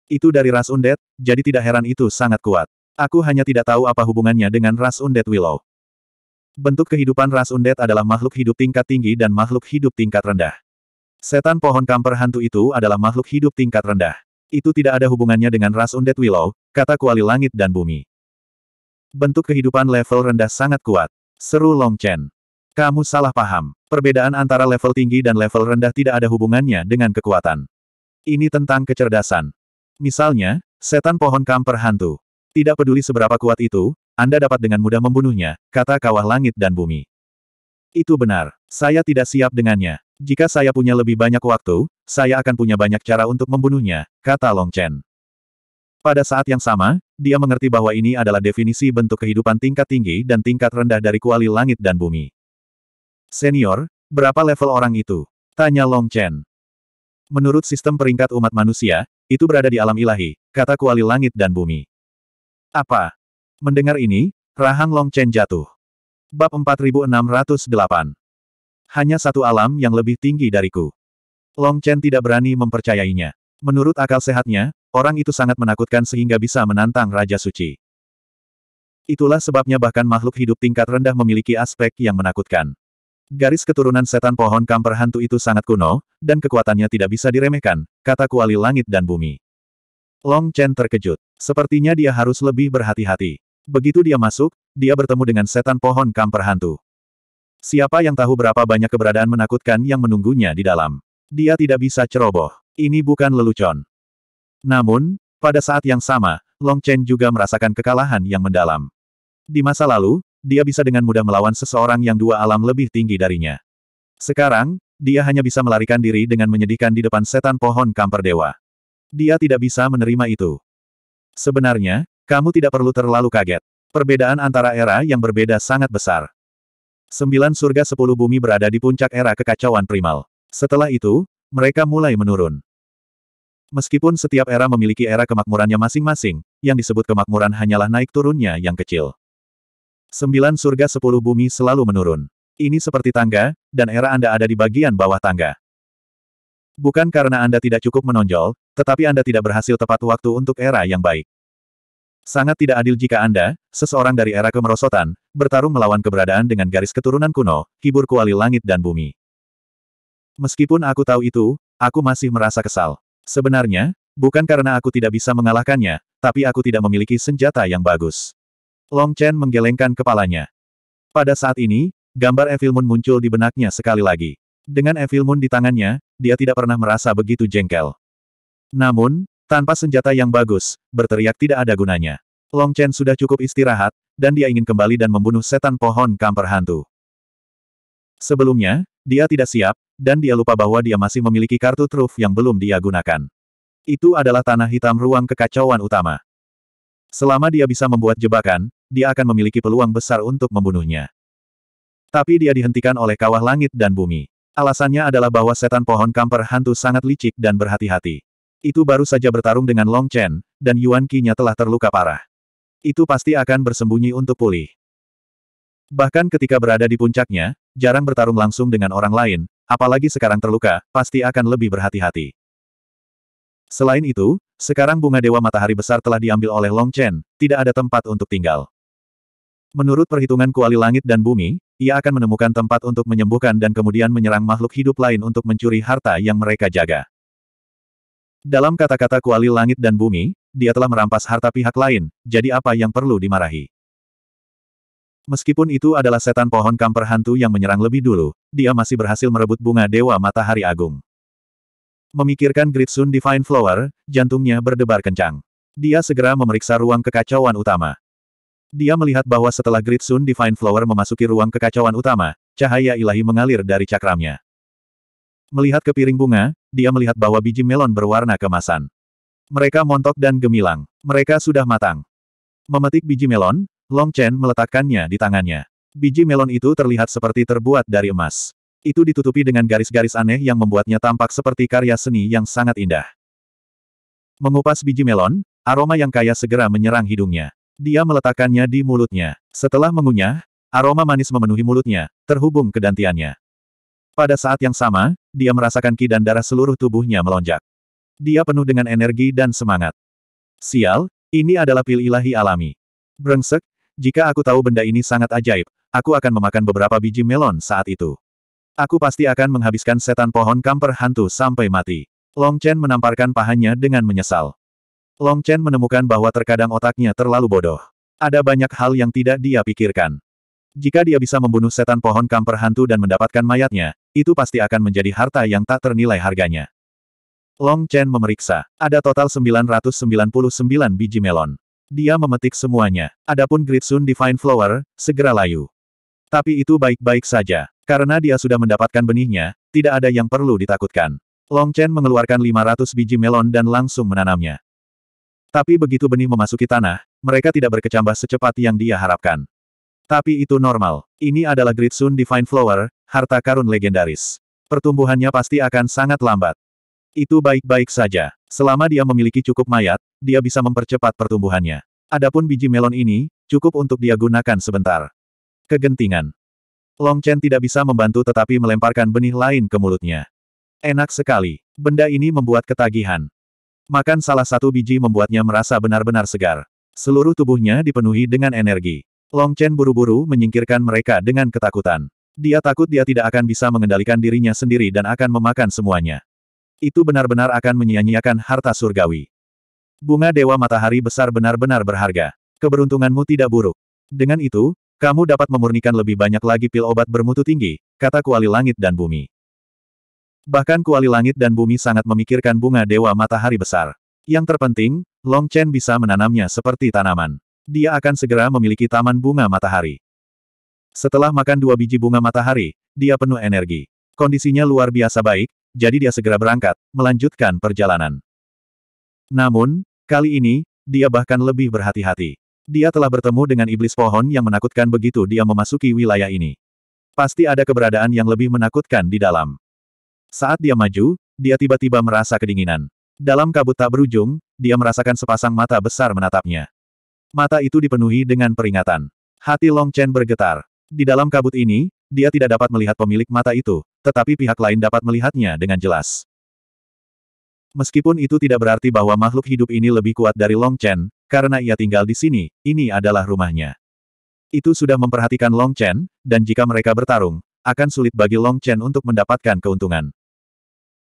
Itu dari ras undet, jadi tidak heran itu sangat kuat. Aku hanya tidak tahu apa hubungannya dengan ras undead Willow. Bentuk kehidupan ras undead adalah makhluk hidup tingkat tinggi dan makhluk hidup tingkat rendah. Setan pohon kamper hantu itu adalah makhluk hidup tingkat rendah. Itu tidak ada hubungannya dengan ras undead Willow, kata kuali langit dan bumi. Bentuk kehidupan level rendah sangat kuat. Seru Long Chen. Kamu salah paham. Perbedaan antara level tinggi dan level rendah tidak ada hubungannya dengan kekuatan. Ini tentang kecerdasan. Misalnya, setan pohon kamper hantu. Tidak peduli seberapa kuat itu, Anda dapat dengan mudah membunuhnya, kata kawah langit dan bumi. Itu benar. Saya tidak siap dengannya. Jika saya punya lebih banyak waktu, saya akan punya banyak cara untuk membunuhnya, kata Long Chen. Pada saat yang sama, dia mengerti bahwa ini adalah definisi bentuk kehidupan tingkat tinggi dan tingkat rendah dari kuali langit dan bumi. Senior, berapa level orang itu? Tanya Long Chen. Menurut sistem peringkat umat manusia, itu berada di alam ilahi, kata kuali langit dan bumi. Apa? Mendengar ini, rahang Long Chen jatuh. Bab 4608. Hanya satu alam yang lebih tinggi dariku. Long Chen tidak berani mempercayainya. Menurut akal sehatnya, orang itu sangat menakutkan sehingga bisa menantang Raja Suci. Itulah sebabnya bahkan makhluk hidup tingkat rendah memiliki aspek yang menakutkan. Garis keturunan setan pohon kamper hantu itu sangat kuno, dan kekuatannya tidak bisa diremehkan, kata kuali langit dan bumi. Long Chen terkejut. Sepertinya dia harus lebih berhati-hati. Begitu dia masuk, dia bertemu dengan setan pohon kamper hantu. Siapa yang tahu berapa banyak keberadaan menakutkan yang menunggunya di dalam. Dia tidak bisa ceroboh. Ini bukan lelucon. Namun, pada saat yang sama, Long Chen juga merasakan kekalahan yang mendalam. Di masa lalu, dia bisa dengan mudah melawan seseorang yang dua alam lebih tinggi darinya. Sekarang, dia hanya bisa melarikan diri dengan menyedihkan di depan setan pohon kamper dewa. Dia tidak bisa menerima itu. Sebenarnya, kamu tidak perlu terlalu kaget. Perbedaan antara era yang berbeda sangat besar. Sembilan surga sepuluh bumi berada di puncak era kekacauan primal. Setelah itu, mereka mulai menurun. Meskipun setiap era memiliki era kemakmurannya masing-masing, yang disebut kemakmuran hanyalah naik turunnya yang kecil. Sembilan surga sepuluh bumi selalu menurun. Ini seperti tangga, dan era Anda ada di bagian bawah tangga. Bukan karena Anda tidak cukup menonjol, tetapi Anda tidak berhasil tepat waktu untuk era yang baik. Sangat tidak adil jika Anda, seseorang dari era kemerosotan, bertarung melawan keberadaan dengan garis keturunan kuno, hibur kuali langit dan bumi. Meskipun aku tahu itu, aku masih merasa kesal. Sebenarnya, bukan karena aku tidak bisa mengalahkannya, tapi aku tidak memiliki senjata yang bagus. Long Chen menggelengkan kepalanya. Pada saat ini, gambar Evil Moon muncul di benaknya sekali lagi. Dengan Evil Moon di tangannya, dia tidak pernah merasa begitu jengkel. Namun, tanpa senjata yang bagus, berteriak tidak ada gunanya. Long Chen sudah cukup istirahat, dan dia ingin kembali dan membunuh setan pohon kamper hantu. Sebelumnya, dia tidak siap, dan dia lupa bahwa dia masih memiliki kartu truf yang belum dia gunakan. Itu adalah tanah hitam ruang kekacauan utama. Selama dia bisa membuat jebakan, dia akan memiliki peluang besar untuk membunuhnya. Tapi dia dihentikan oleh kawah langit dan bumi. Alasannya adalah bahwa setan pohon kamper hantu sangat licik dan berhati-hati. Itu baru saja bertarung dengan Long Chen, dan Yuan Qi-nya telah terluka parah. Itu pasti akan bersembunyi untuk pulih. Bahkan ketika berada di puncaknya, jarang bertarung langsung dengan orang lain, apalagi sekarang terluka, pasti akan lebih berhati-hati. Selain itu, sekarang bunga dewa matahari besar telah diambil oleh Long Chen, tidak ada tempat untuk tinggal. Menurut perhitungan kuali langit dan bumi, ia akan menemukan tempat untuk menyembuhkan dan kemudian menyerang makhluk hidup lain untuk mencuri harta yang mereka jaga. Dalam kata-kata kuali langit dan bumi, dia telah merampas harta pihak lain, jadi apa yang perlu dimarahi? Meskipun itu adalah setan pohon kamper hantu yang menyerang lebih dulu, dia masih berhasil merebut bunga Dewa Matahari Agung. Memikirkan Gritsun Divine Flower, jantungnya berdebar kencang. Dia segera memeriksa ruang kekacauan utama. Dia melihat bahwa setelah Great Sun Divine Flower memasuki ruang kekacauan utama, cahaya ilahi mengalir dari cakramnya. Melihat ke piring bunga, dia melihat bahwa biji melon berwarna kemasan. Mereka montok dan gemilang. Mereka sudah matang. Memetik biji melon, Long Chen meletakkannya di tangannya. Biji melon itu terlihat seperti terbuat dari emas. Itu ditutupi dengan garis-garis aneh yang membuatnya tampak seperti karya seni yang sangat indah. Mengupas biji melon, aroma yang kaya segera menyerang hidungnya. Dia meletakkannya di mulutnya. Setelah mengunyah, aroma manis memenuhi mulutnya, terhubung ke dantiannya. Pada saat yang sama, dia merasakan ki dan darah seluruh tubuhnya melonjak. Dia penuh dengan energi dan semangat. Sial, ini adalah pil ilahi alami. Brengsek, jika aku tahu benda ini sangat ajaib, aku akan memakan beberapa biji melon saat itu. Aku pasti akan menghabiskan setan pohon kamper hantu sampai mati. Long Chen menamparkan pahanya dengan menyesal. Long Chen menemukan bahwa terkadang otaknya terlalu bodoh. Ada banyak hal yang tidak dia pikirkan. Jika dia bisa membunuh setan pohon kamper hantu dan mendapatkan mayatnya, itu pasti akan menjadi harta yang tak ternilai harganya. Long Chen memeriksa. Ada total 999 biji melon. Dia memetik semuanya. Adapun Great Divine Flower, segera layu. Tapi itu baik-baik saja. Karena dia sudah mendapatkan benihnya, tidak ada yang perlu ditakutkan. Long Chen mengeluarkan 500 biji melon dan langsung menanamnya. Tapi begitu benih memasuki tanah, mereka tidak berkecambah secepat yang dia harapkan. Tapi itu normal. Ini adalah Great Sun Divine Flower, harta karun legendaris. Pertumbuhannya pasti akan sangat lambat. Itu baik-baik saja. Selama dia memiliki cukup mayat, dia bisa mempercepat pertumbuhannya. Adapun biji melon ini, cukup untuk dia gunakan sebentar. Kegentingan. Long Chen tidak bisa membantu tetapi melemparkan benih lain ke mulutnya. Enak sekali. Benda ini membuat ketagihan. Makan salah satu biji membuatnya merasa benar-benar segar. Seluruh tubuhnya dipenuhi dengan energi. Long Chen buru-buru menyingkirkan mereka dengan ketakutan. Dia takut dia tidak akan bisa mengendalikan dirinya sendiri dan akan memakan semuanya. Itu benar-benar akan menyia-nyiakan harta surgawi. Bunga Dewa Matahari besar benar-benar berharga. Keberuntunganmu tidak buruk. Dengan itu, kamu dapat memurnikan lebih banyak lagi pil obat bermutu tinggi, kata kuali langit dan bumi. Bahkan kuali langit dan bumi sangat memikirkan bunga dewa matahari besar. Yang terpenting, Long Chen bisa menanamnya seperti tanaman. Dia akan segera memiliki taman bunga matahari. Setelah makan dua biji bunga matahari, dia penuh energi. Kondisinya luar biasa baik, jadi dia segera berangkat, melanjutkan perjalanan. Namun, kali ini, dia bahkan lebih berhati-hati. Dia telah bertemu dengan iblis pohon yang menakutkan begitu dia memasuki wilayah ini. Pasti ada keberadaan yang lebih menakutkan di dalam. Saat dia maju, dia tiba-tiba merasa kedinginan. Dalam kabut tak berujung, dia merasakan sepasang mata besar menatapnya. Mata itu dipenuhi dengan peringatan. Hati Long Chen bergetar. Di dalam kabut ini, dia tidak dapat melihat pemilik mata itu, tetapi pihak lain dapat melihatnya dengan jelas. Meskipun itu tidak berarti bahwa makhluk hidup ini lebih kuat dari Long Chen, karena ia tinggal di sini, ini adalah rumahnya. Itu sudah memperhatikan Long Chen, dan jika mereka bertarung, akan sulit bagi Long Chen untuk mendapatkan keuntungan.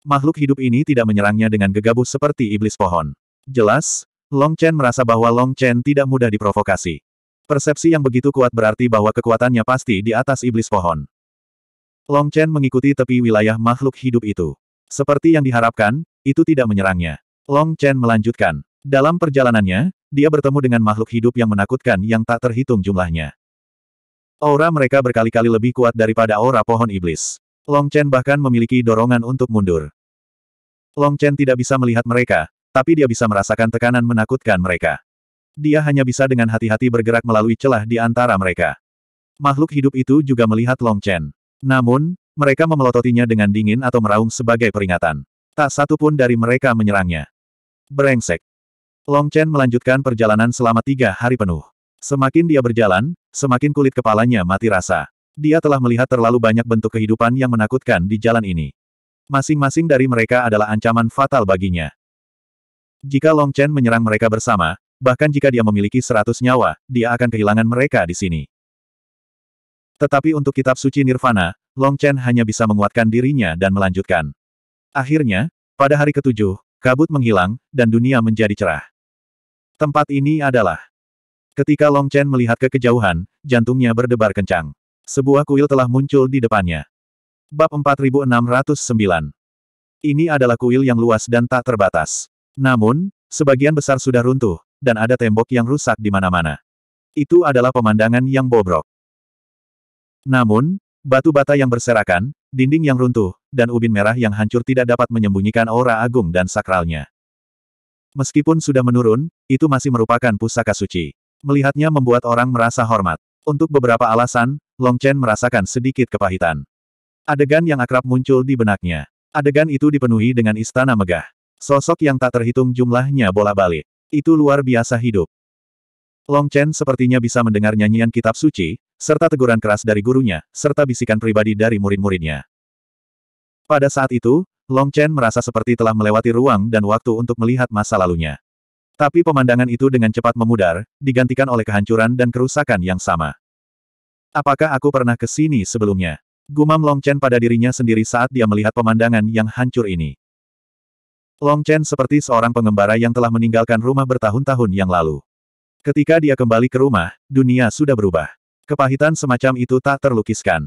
Makhluk hidup ini tidak menyerangnya dengan gegabah seperti iblis pohon. Jelas, Long Chen merasa bahwa Long Chen tidak mudah diprovokasi. Persepsi yang begitu kuat berarti bahwa kekuatannya pasti di atas iblis pohon. Long Chen mengikuti tepi wilayah makhluk hidup itu. Seperti yang diharapkan, itu tidak menyerangnya. Long Chen melanjutkan. Dalam perjalanannya, dia bertemu dengan makhluk hidup yang menakutkan yang tak terhitung jumlahnya. Aura mereka berkali-kali lebih kuat daripada aura pohon iblis. Long Chen bahkan memiliki dorongan untuk mundur. Long Chen tidak bisa melihat mereka, tapi dia bisa merasakan tekanan menakutkan mereka. Dia hanya bisa dengan hati-hati bergerak melalui celah di antara mereka. Makhluk hidup itu juga melihat Long Chen. Namun, mereka memelototinya dengan dingin atau meraung sebagai peringatan. Tak satu pun dari mereka menyerangnya. Berengsek. Long Chen melanjutkan perjalanan selama tiga hari penuh. Semakin dia berjalan, semakin kulit kepalanya mati rasa. Dia telah melihat terlalu banyak bentuk kehidupan yang menakutkan di jalan ini. Masing-masing dari mereka adalah ancaman fatal baginya. Jika Long Chen menyerang mereka bersama, bahkan jika dia memiliki seratus nyawa, dia akan kehilangan mereka di sini. Tetapi untuk kitab suci Nirvana, Long Chen hanya bisa menguatkan dirinya dan melanjutkan. Akhirnya, pada hari ketujuh, kabut menghilang, dan dunia menjadi cerah. Tempat ini adalah... Ketika Long Chen melihat ke kejauhan, jantungnya berdebar kencang. Sebuah kuil telah muncul di depannya. Bab 4609 Ini adalah kuil yang luas dan tak terbatas. Namun, sebagian besar sudah runtuh, dan ada tembok yang rusak di mana-mana. Itu adalah pemandangan yang bobrok. Namun, batu bata yang berserakan, dinding yang runtuh, dan ubin merah yang hancur tidak dapat menyembunyikan aura agung dan sakralnya. Meskipun sudah menurun, itu masih merupakan pusaka suci. Melihatnya membuat orang merasa hormat. Untuk beberapa alasan, Long Chen merasakan sedikit kepahitan. Adegan yang akrab muncul di benaknya. Adegan itu dipenuhi dengan istana megah. Sosok yang tak terhitung jumlahnya bola balik. Itu luar biasa hidup. Long Chen sepertinya bisa mendengar nyanyian kitab suci, serta teguran keras dari gurunya, serta bisikan pribadi dari murid-muridnya. Pada saat itu, Long Chen merasa seperti telah melewati ruang dan waktu untuk melihat masa lalunya. Tapi pemandangan itu dengan cepat memudar, digantikan oleh kehancuran dan kerusakan yang sama. Apakah aku pernah ke sini sebelumnya? Gumam Long Chen pada dirinya sendiri saat dia melihat pemandangan yang hancur ini. Long Chen seperti seorang pengembara yang telah meninggalkan rumah bertahun-tahun yang lalu. Ketika dia kembali ke rumah, dunia sudah berubah. Kepahitan semacam itu tak terlukiskan.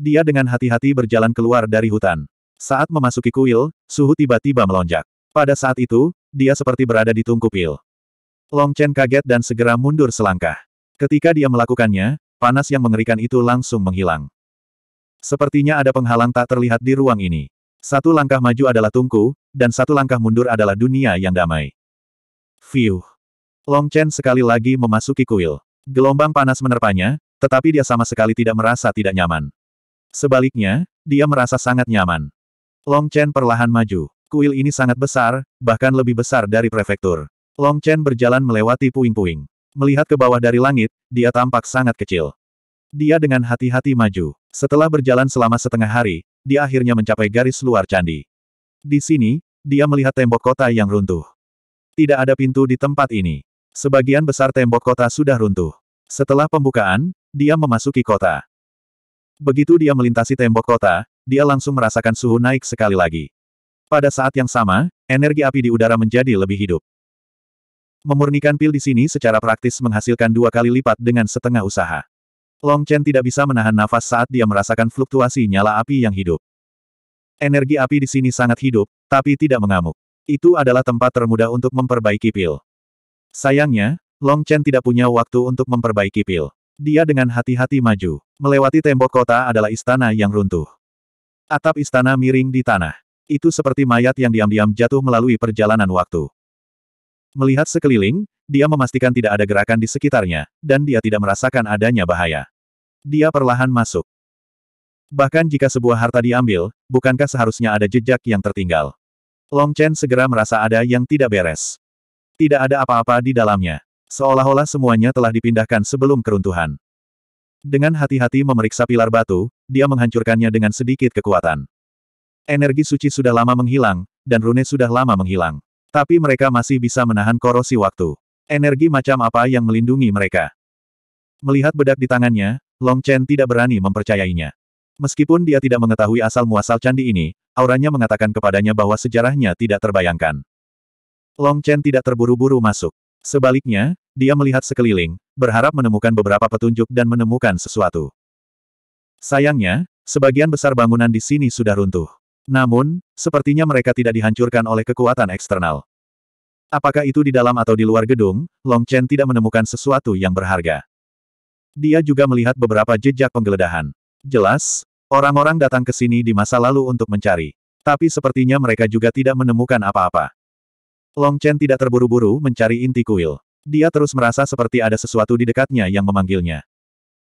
Dia dengan hati-hati berjalan keluar dari hutan. Saat memasuki kuil, suhu tiba-tiba melonjak. Pada saat itu, dia seperti berada di tungku pil. Long Chen kaget dan segera mundur selangkah. Ketika dia melakukannya, Panas yang mengerikan itu langsung menghilang. Sepertinya ada penghalang tak terlihat di ruang ini. Satu langkah maju adalah tungku, dan satu langkah mundur adalah dunia yang damai. Fiuh. Long Chen sekali lagi memasuki kuil. Gelombang panas menerpanya, tetapi dia sama sekali tidak merasa tidak nyaman. Sebaliknya, dia merasa sangat nyaman. Long Chen perlahan maju. Kuil ini sangat besar, bahkan lebih besar dari prefektur. Long Chen berjalan melewati puing-puing. Melihat ke bawah dari langit, dia tampak sangat kecil. Dia dengan hati-hati maju. Setelah berjalan selama setengah hari, dia akhirnya mencapai garis luar candi. Di sini, dia melihat tembok kota yang runtuh. Tidak ada pintu di tempat ini. Sebagian besar tembok kota sudah runtuh. Setelah pembukaan, dia memasuki kota. Begitu dia melintasi tembok kota, dia langsung merasakan suhu naik sekali lagi. Pada saat yang sama, energi api di udara menjadi lebih hidup. Memurnikan pil di sini secara praktis menghasilkan dua kali lipat dengan setengah usaha. Long Chen tidak bisa menahan nafas saat dia merasakan fluktuasi nyala api yang hidup. Energi api di sini sangat hidup, tapi tidak mengamuk. Itu adalah tempat termudah untuk memperbaiki pil. Sayangnya, Long Chen tidak punya waktu untuk memperbaiki pil. Dia dengan hati-hati maju. Melewati tembok kota adalah istana yang runtuh. Atap istana miring di tanah. Itu seperti mayat yang diam-diam jatuh melalui perjalanan waktu. Melihat sekeliling, dia memastikan tidak ada gerakan di sekitarnya, dan dia tidak merasakan adanya bahaya. Dia perlahan masuk. Bahkan jika sebuah harta diambil, bukankah seharusnya ada jejak yang tertinggal? Long Chen segera merasa ada yang tidak beres. Tidak ada apa-apa di dalamnya. Seolah-olah semuanya telah dipindahkan sebelum keruntuhan. Dengan hati-hati memeriksa pilar batu, dia menghancurkannya dengan sedikit kekuatan. Energi suci sudah lama menghilang, dan rune sudah lama menghilang. Tapi mereka masih bisa menahan korosi waktu. Energi macam apa yang melindungi mereka? Melihat bedak di tangannya, Long Chen tidak berani mempercayainya. Meskipun dia tidak mengetahui asal-muasal candi ini, auranya mengatakan kepadanya bahwa sejarahnya tidak terbayangkan. Long Chen tidak terburu-buru masuk. Sebaliknya, dia melihat sekeliling, berharap menemukan beberapa petunjuk dan menemukan sesuatu. Sayangnya, sebagian besar bangunan di sini sudah runtuh. Namun, sepertinya mereka tidak dihancurkan oleh kekuatan eksternal. Apakah itu di dalam atau di luar gedung, Long Chen tidak menemukan sesuatu yang berharga. Dia juga melihat beberapa jejak penggeledahan. Jelas, orang-orang datang ke sini di masa lalu untuk mencari. Tapi sepertinya mereka juga tidak menemukan apa-apa. Long Chen tidak terburu-buru mencari inti kuil. Dia terus merasa seperti ada sesuatu di dekatnya yang memanggilnya.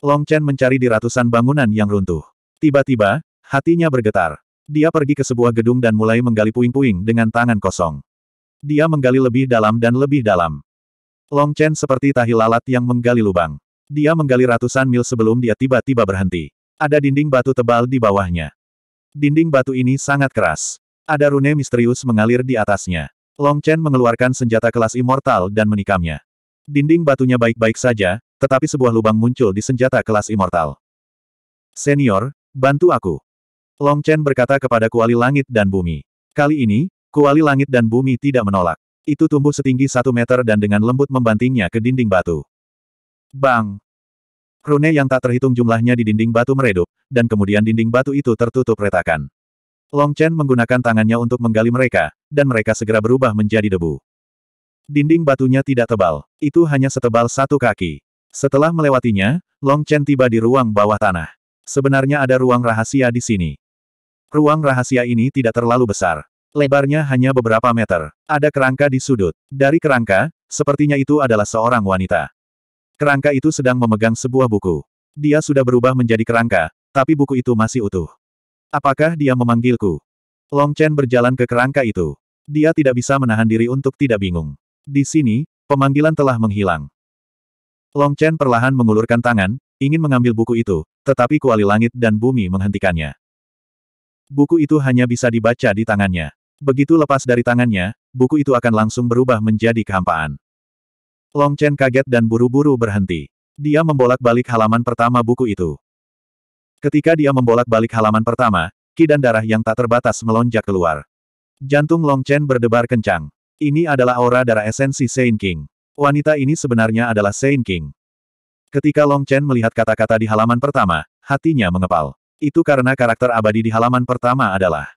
Long Chen mencari di ratusan bangunan yang runtuh. Tiba-tiba, hatinya bergetar. Dia pergi ke sebuah gedung dan mulai menggali puing-puing dengan tangan kosong. Dia menggali lebih dalam dan lebih dalam. Long Chen seperti tahi lalat yang menggali lubang. Dia menggali ratusan mil sebelum dia tiba-tiba berhenti. Ada dinding batu tebal di bawahnya. Dinding batu ini sangat keras. Ada rune misterius mengalir di atasnya. Long Chen mengeluarkan senjata kelas immortal dan menikamnya. Dinding batunya baik-baik saja, tetapi sebuah lubang muncul di senjata kelas immortal. Senior, bantu aku. Long Chen berkata kepada kuali langit dan bumi. Kali ini, kuali langit dan bumi tidak menolak. Itu tumbuh setinggi satu meter dan dengan lembut membantingnya ke dinding batu. Bang! Rune yang tak terhitung jumlahnya di dinding batu meredup, dan kemudian dinding batu itu tertutup retakan. Long Chen menggunakan tangannya untuk menggali mereka, dan mereka segera berubah menjadi debu. Dinding batunya tidak tebal, itu hanya setebal satu kaki. Setelah melewatinya, Long Chen tiba di ruang bawah tanah. Sebenarnya ada ruang rahasia di sini. Ruang rahasia ini tidak terlalu besar. Lebarnya hanya beberapa meter. Ada kerangka di sudut. Dari kerangka, sepertinya itu adalah seorang wanita. Kerangka itu sedang memegang sebuah buku. Dia sudah berubah menjadi kerangka, tapi buku itu masih utuh. Apakah dia memanggilku? Long Chen berjalan ke kerangka itu. Dia tidak bisa menahan diri untuk tidak bingung. Di sini, pemanggilan telah menghilang. Long Chen perlahan mengulurkan tangan, ingin mengambil buku itu, tetapi kuali langit dan bumi menghentikannya. Buku itu hanya bisa dibaca di tangannya. Begitu lepas dari tangannya, buku itu akan langsung berubah menjadi kehampaan. Long Chen kaget dan buru-buru berhenti. Dia membolak-balik halaman pertama buku itu. Ketika dia membolak-balik halaman pertama, ki dan darah yang tak terbatas melonjak keluar. Jantung Long Chen berdebar kencang. Ini adalah aura darah esensi Saint King. Wanita ini sebenarnya adalah Saint King. Ketika Long Chen melihat kata-kata di halaman pertama, hatinya mengepal. Itu karena karakter abadi di halaman pertama adalah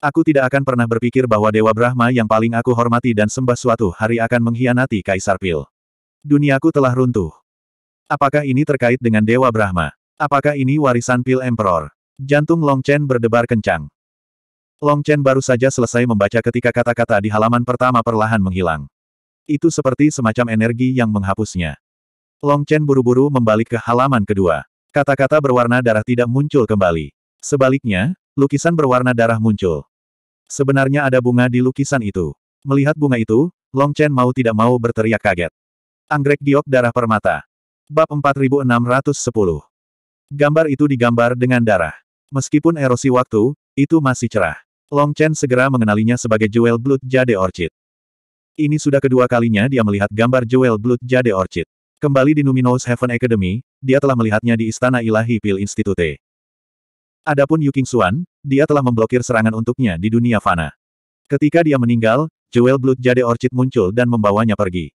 Aku tidak akan pernah berpikir bahwa Dewa Brahma yang paling aku hormati dan sembah suatu hari akan mengkhianati Kaisar Pil. Duniaku telah runtuh. Apakah ini terkait dengan Dewa Brahma? Apakah ini warisan Pil Emperor? Jantung Long Chen berdebar kencang. Long Chen baru saja selesai membaca ketika kata-kata di halaman pertama perlahan menghilang. Itu seperti semacam energi yang menghapusnya. Long Chen buru-buru membalik ke halaman kedua. Kata-kata berwarna darah tidak muncul kembali. Sebaliknya, lukisan berwarna darah muncul. Sebenarnya ada bunga di lukisan itu. Melihat bunga itu, Long Chen mau tidak mau berteriak kaget. Anggrek diok darah permata. Bab 4610. Gambar itu digambar dengan darah. Meskipun erosi waktu, itu masih cerah. Long Chen segera mengenalinya sebagai Jewel Blood Jade Orchid. Ini sudah kedua kalinya dia melihat gambar Jewel Blood Jade Orchid. Kembali di Numinous Heaven Academy, dia telah melihatnya di Istana Ilahi Pil Institute. Adapun Yu King Xuan, dia telah memblokir serangan untuknya di dunia fana. Ketika dia meninggal, Jewel Blood Jade Orchid muncul dan membawanya pergi.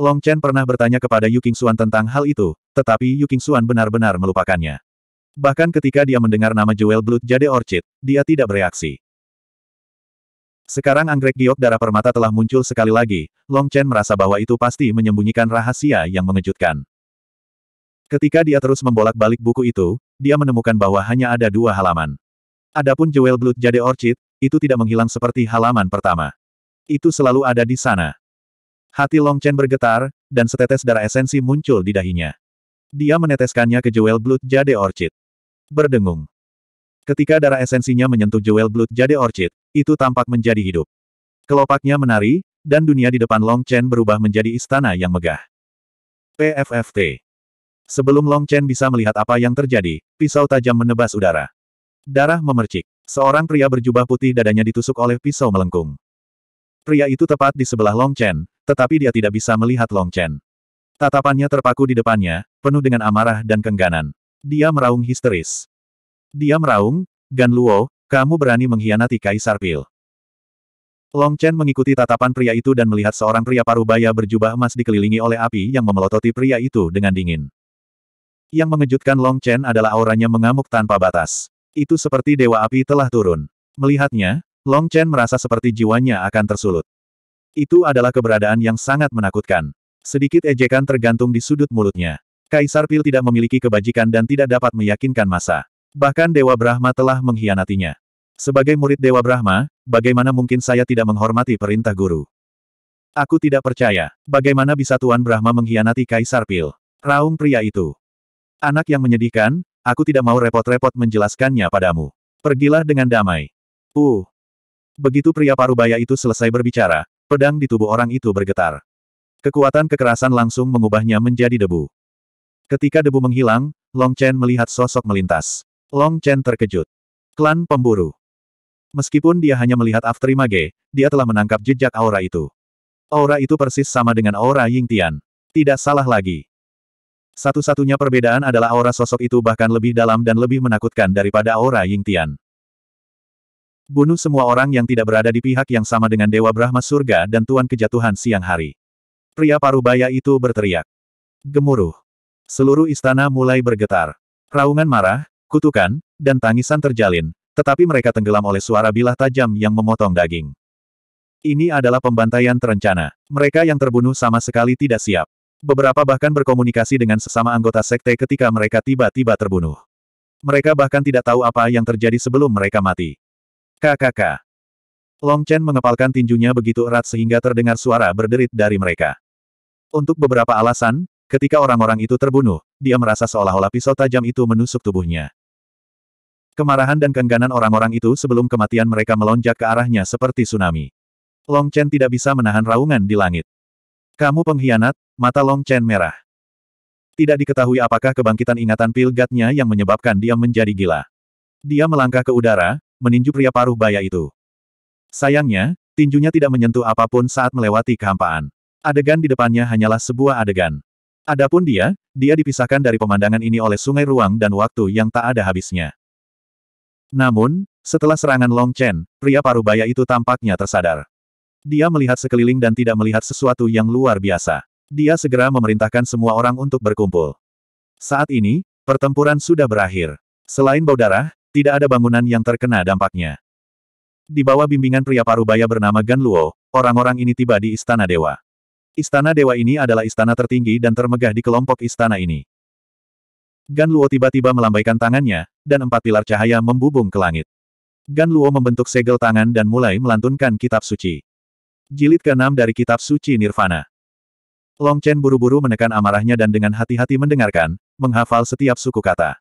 Long Chen pernah bertanya kepada Yu King Xuan tentang hal itu, tetapi Yu King Xuan benar-benar melupakannya. Bahkan ketika dia mendengar nama Jewel Blood Jade Orchid, dia tidak bereaksi. Sekarang anggrek giok darah permata telah muncul sekali lagi, Long Chen merasa bahwa itu pasti menyembunyikan rahasia yang mengejutkan. Ketika dia terus membolak-balik buku itu, dia menemukan bahwa hanya ada dua halaman. Adapun Jewel Blood Jade Orchid, itu tidak menghilang seperti halaman pertama. Itu selalu ada di sana. Hati Long Chen bergetar, dan setetes darah esensi muncul di dahinya. Dia meneteskannya ke Jewel Blood Jade Orchid. Berdengung. Ketika darah esensinya menyentuh Jewel Blood Jade Orchid, itu tampak menjadi hidup. Kelopaknya menari, dan dunia di depan Long Chen berubah menjadi istana yang megah. PFFT Sebelum Long Chen bisa melihat apa yang terjadi, pisau tajam menebas udara. Darah memercik. Seorang pria berjubah putih dadanya ditusuk oleh pisau melengkung. Pria itu tepat di sebelah Long Chen, tetapi dia tidak bisa melihat Long Chen. Tatapannya terpaku di depannya, penuh dengan amarah dan kengganan. Dia meraung histeris. Dia meraung, Gan Luo, kamu berani mengkhianati Kaisar Pil. Long Chen mengikuti tatapan pria itu dan melihat seorang pria parubaya berjubah emas dikelilingi oleh api yang memelototi pria itu dengan dingin. Yang mengejutkan Long Chen adalah auranya mengamuk tanpa batas. Itu seperti dewa api telah turun. Melihatnya, Long Chen merasa seperti jiwanya akan tersulut. Itu adalah keberadaan yang sangat menakutkan. Sedikit ejekan tergantung di sudut mulutnya. Kaisar Pil tidak memiliki kebajikan dan tidak dapat meyakinkan masa. Bahkan Dewa Brahma telah mengkhianatinya. Sebagai murid Dewa Brahma, bagaimana mungkin saya tidak menghormati perintah guru? Aku tidak percaya, bagaimana bisa Tuan Brahma mengkhianati Kaisar Pil? Raung pria itu. Anak yang menyedihkan, aku tidak mau repot-repot menjelaskannya padamu. Pergilah dengan damai. Uh. Begitu pria parubaya itu selesai berbicara, pedang di tubuh orang itu bergetar. Kekuatan kekerasan langsung mengubahnya menjadi debu. Ketika debu menghilang, Long Chen melihat sosok melintas. Long Chen terkejut. Klan pemburu. Meskipun dia hanya melihat After Mage, dia telah menangkap jejak aura itu. Aura itu persis sama dengan aura Ying Tian. Tidak salah lagi. Satu-satunya perbedaan adalah aura sosok itu bahkan lebih dalam dan lebih menakutkan daripada aura Ying Tian. Bunuh semua orang yang tidak berada di pihak yang sama dengan Dewa Brahma Surga dan Tuan Kejatuhan Siang Hari. Pria parubaya itu berteriak. Gemuruh. Seluruh istana mulai bergetar. Raungan marah, kutukan, dan tangisan terjalin, tetapi mereka tenggelam oleh suara bilah tajam yang memotong daging. Ini adalah pembantaian terencana. Mereka yang terbunuh sama sekali tidak siap. Beberapa bahkan berkomunikasi dengan sesama anggota sekte ketika mereka tiba-tiba terbunuh. Mereka bahkan tidak tahu apa yang terjadi sebelum mereka mati. KKK. Long Chen mengepalkan tinjunya begitu erat sehingga terdengar suara berderit dari mereka. Untuk beberapa alasan, ketika orang-orang itu terbunuh, dia merasa seolah-olah pisau tajam itu menusuk tubuhnya. Kemarahan dan keengganan orang-orang itu sebelum kematian mereka melonjak ke arahnya seperti tsunami. Long Chen tidak bisa menahan raungan di langit. Kamu pengkhianat, Mata Long Chen merah. Tidak diketahui apakah kebangkitan ingatan pilgatnya yang menyebabkan dia menjadi gila. Dia melangkah ke udara, meninju pria paruh baya itu. Sayangnya, tinjunya tidak menyentuh apapun saat melewati kehampaan. Adegan di depannya hanyalah sebuah adegan. Adapun dia, dia dipisahkan dari pemandangan ini oleh sungai ruang dan waktu yang tak ada habisnya. Namun, setelah serangan Long Chen, pria paruh baya itu tampaknya tersadar. Dia melihat sekeliling dan tidak melihat sesuatu yang luar biasa. Dia segera memerintahkan semua orang untuk berkumpul. Saat ini, pertempuran sudah berakhir. Selain bau darah, tidak ada bangunan yang terkena dampaknya. Di bawah bimbingan pria parubaya bernama Gan Luo, orang-orang ini tiba di Istana Dewa. Istana Dewa ini adalah istana tertinggi dan termegah di kelompok istana ini. Gan Luo tiba-tiba melambaikan tangannya, dan empat pilar cahaya membubung ke langit. Gan Luo membentuk segel tangan dan mulai melantunkan kitab suci. Jilid ke-6 dari kitab suci Nirvana. Long Chen buru-buru menekan amarahnya dan dengan hati-hati mendengarkan, menghafal setiap suku kata.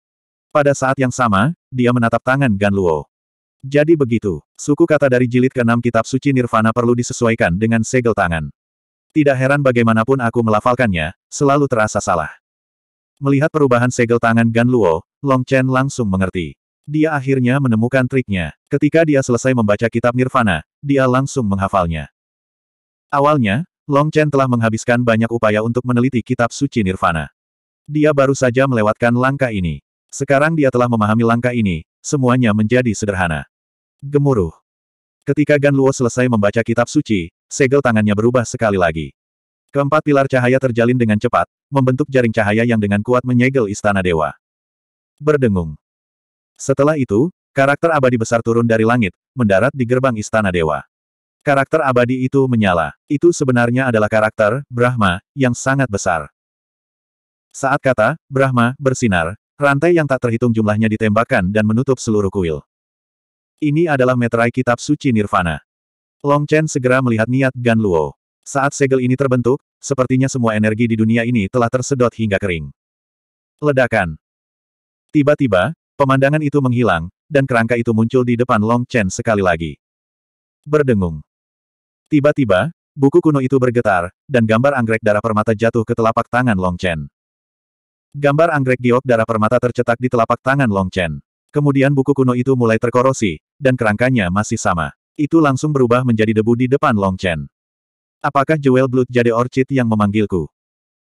Pada saat yang sama, dia menatap tangan Gan Luo. Jadi begitu, suku kata dari jilid ke-6 kitab suci Nirvana perlu disesuaikan dengan segel tangan. Tidak heran bagaimanapun aku melafalkannya, selalu terasa salah. Melihat perubahan segel tangan Gan Luo, Long Chen langsung mengerti. Dia akhirnya menemukan triknya. Ketika dia selesai membaca kitab Nirvana, dia langsung menghafalnya. Awalnya, Long Chen telah menghabiskan banyak upaya untuk meneliti kitab suci Nirvana. Dia baru saja melewatkan langkah ini. Sekarang dia telah memahami langkah ini, semuanya menjadi sederhana. Gemuruh. Ketika Gan Luo selesai membaca kitab suci, segel tangannya berubah sekali lagi. Keempat pilar cahaya terjalin dengan cepat, membentuk jaring cahaya yang dengan kuat menyegel istana dewa. Berdengung. Setelah itu, karakter abadi besar turun dari langit, mendarat di gerbang istana dewa. Karakter abadi itu menyala. Itu sebenarnya adalah karakter, Brahma, yang sangat besar. Saat kata, Brahma, bersinar, rantai yang tak terhitung jumlahnya ditembakkan dan menutup seluruh kuil. Ini adalah meterai kitab suci Nirvana. Long Chen segera melihat niat Gan Luo. Saat segel ini terbentuk, sepertinya semua energi di dunia ini telah tersedot hingga kering. Ledakan. Tiba-tiba, pemandangan itu menghilang, dan kerangka itu muncul di depan Long Chen sekali lagi. Berdengung. Tiba-tiba, buku kuno itu bergetar, dan gambar anggrek darah permata jatuh ke telapak tangan Long Chen. Gambar anggrek giok darah permata tercetak di telapak tangan Long Chen. Kemudian buku kuno itu mulai terkorosi, dan kerangkanya masih sama. Itu langsung berubah menjadi debu di depan Long Chen. Apakah Jewel Blood Jade Orchid yang memanggilku?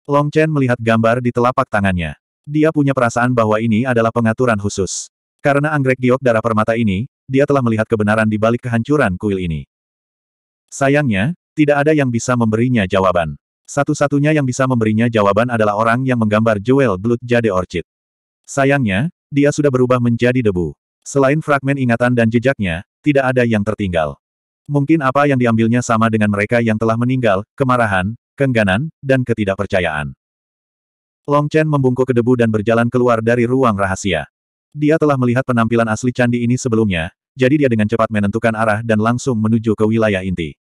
Long Chen melihat gambar di telapak tangannya. Dia punya perasaan bahwa ini adalah pengaturan khusus. Karena anggrek giok darah permata ini, dia telah melihat kebenaran di balik kehancuran kuil ini. Sayangnya, tidak ada yang bisa memberinya jawaban. Satu-satunya yang bisa memberinya jawaban adalah orang yang menggambar Jewel Blood Jade Orchid. Sayangnya, dia sudah berubah menjadi debu. Selain fragmen ingatan dan jejaknya, tidak ada yang tertinggal. Mungkin apa yang diambilnya sama dengan mereka yang telah meninggal, kemarahan, kengganan, dan ketidakpercayaan. Long Chen membungkuk ke debu dan berjalan keluar dari ruang rahasia. Dia telah melihat penampilan asli candi ini sebelumnya, jadi dia dengan cepat menentukan arah dan langsung menuju ke wilayah inti.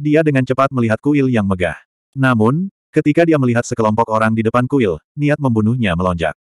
Dia dengan cepat melihat kuil yang megah. Namun, ketika dia melihat sekelompok orang di depan kuil, niat membunuhnya melonjak.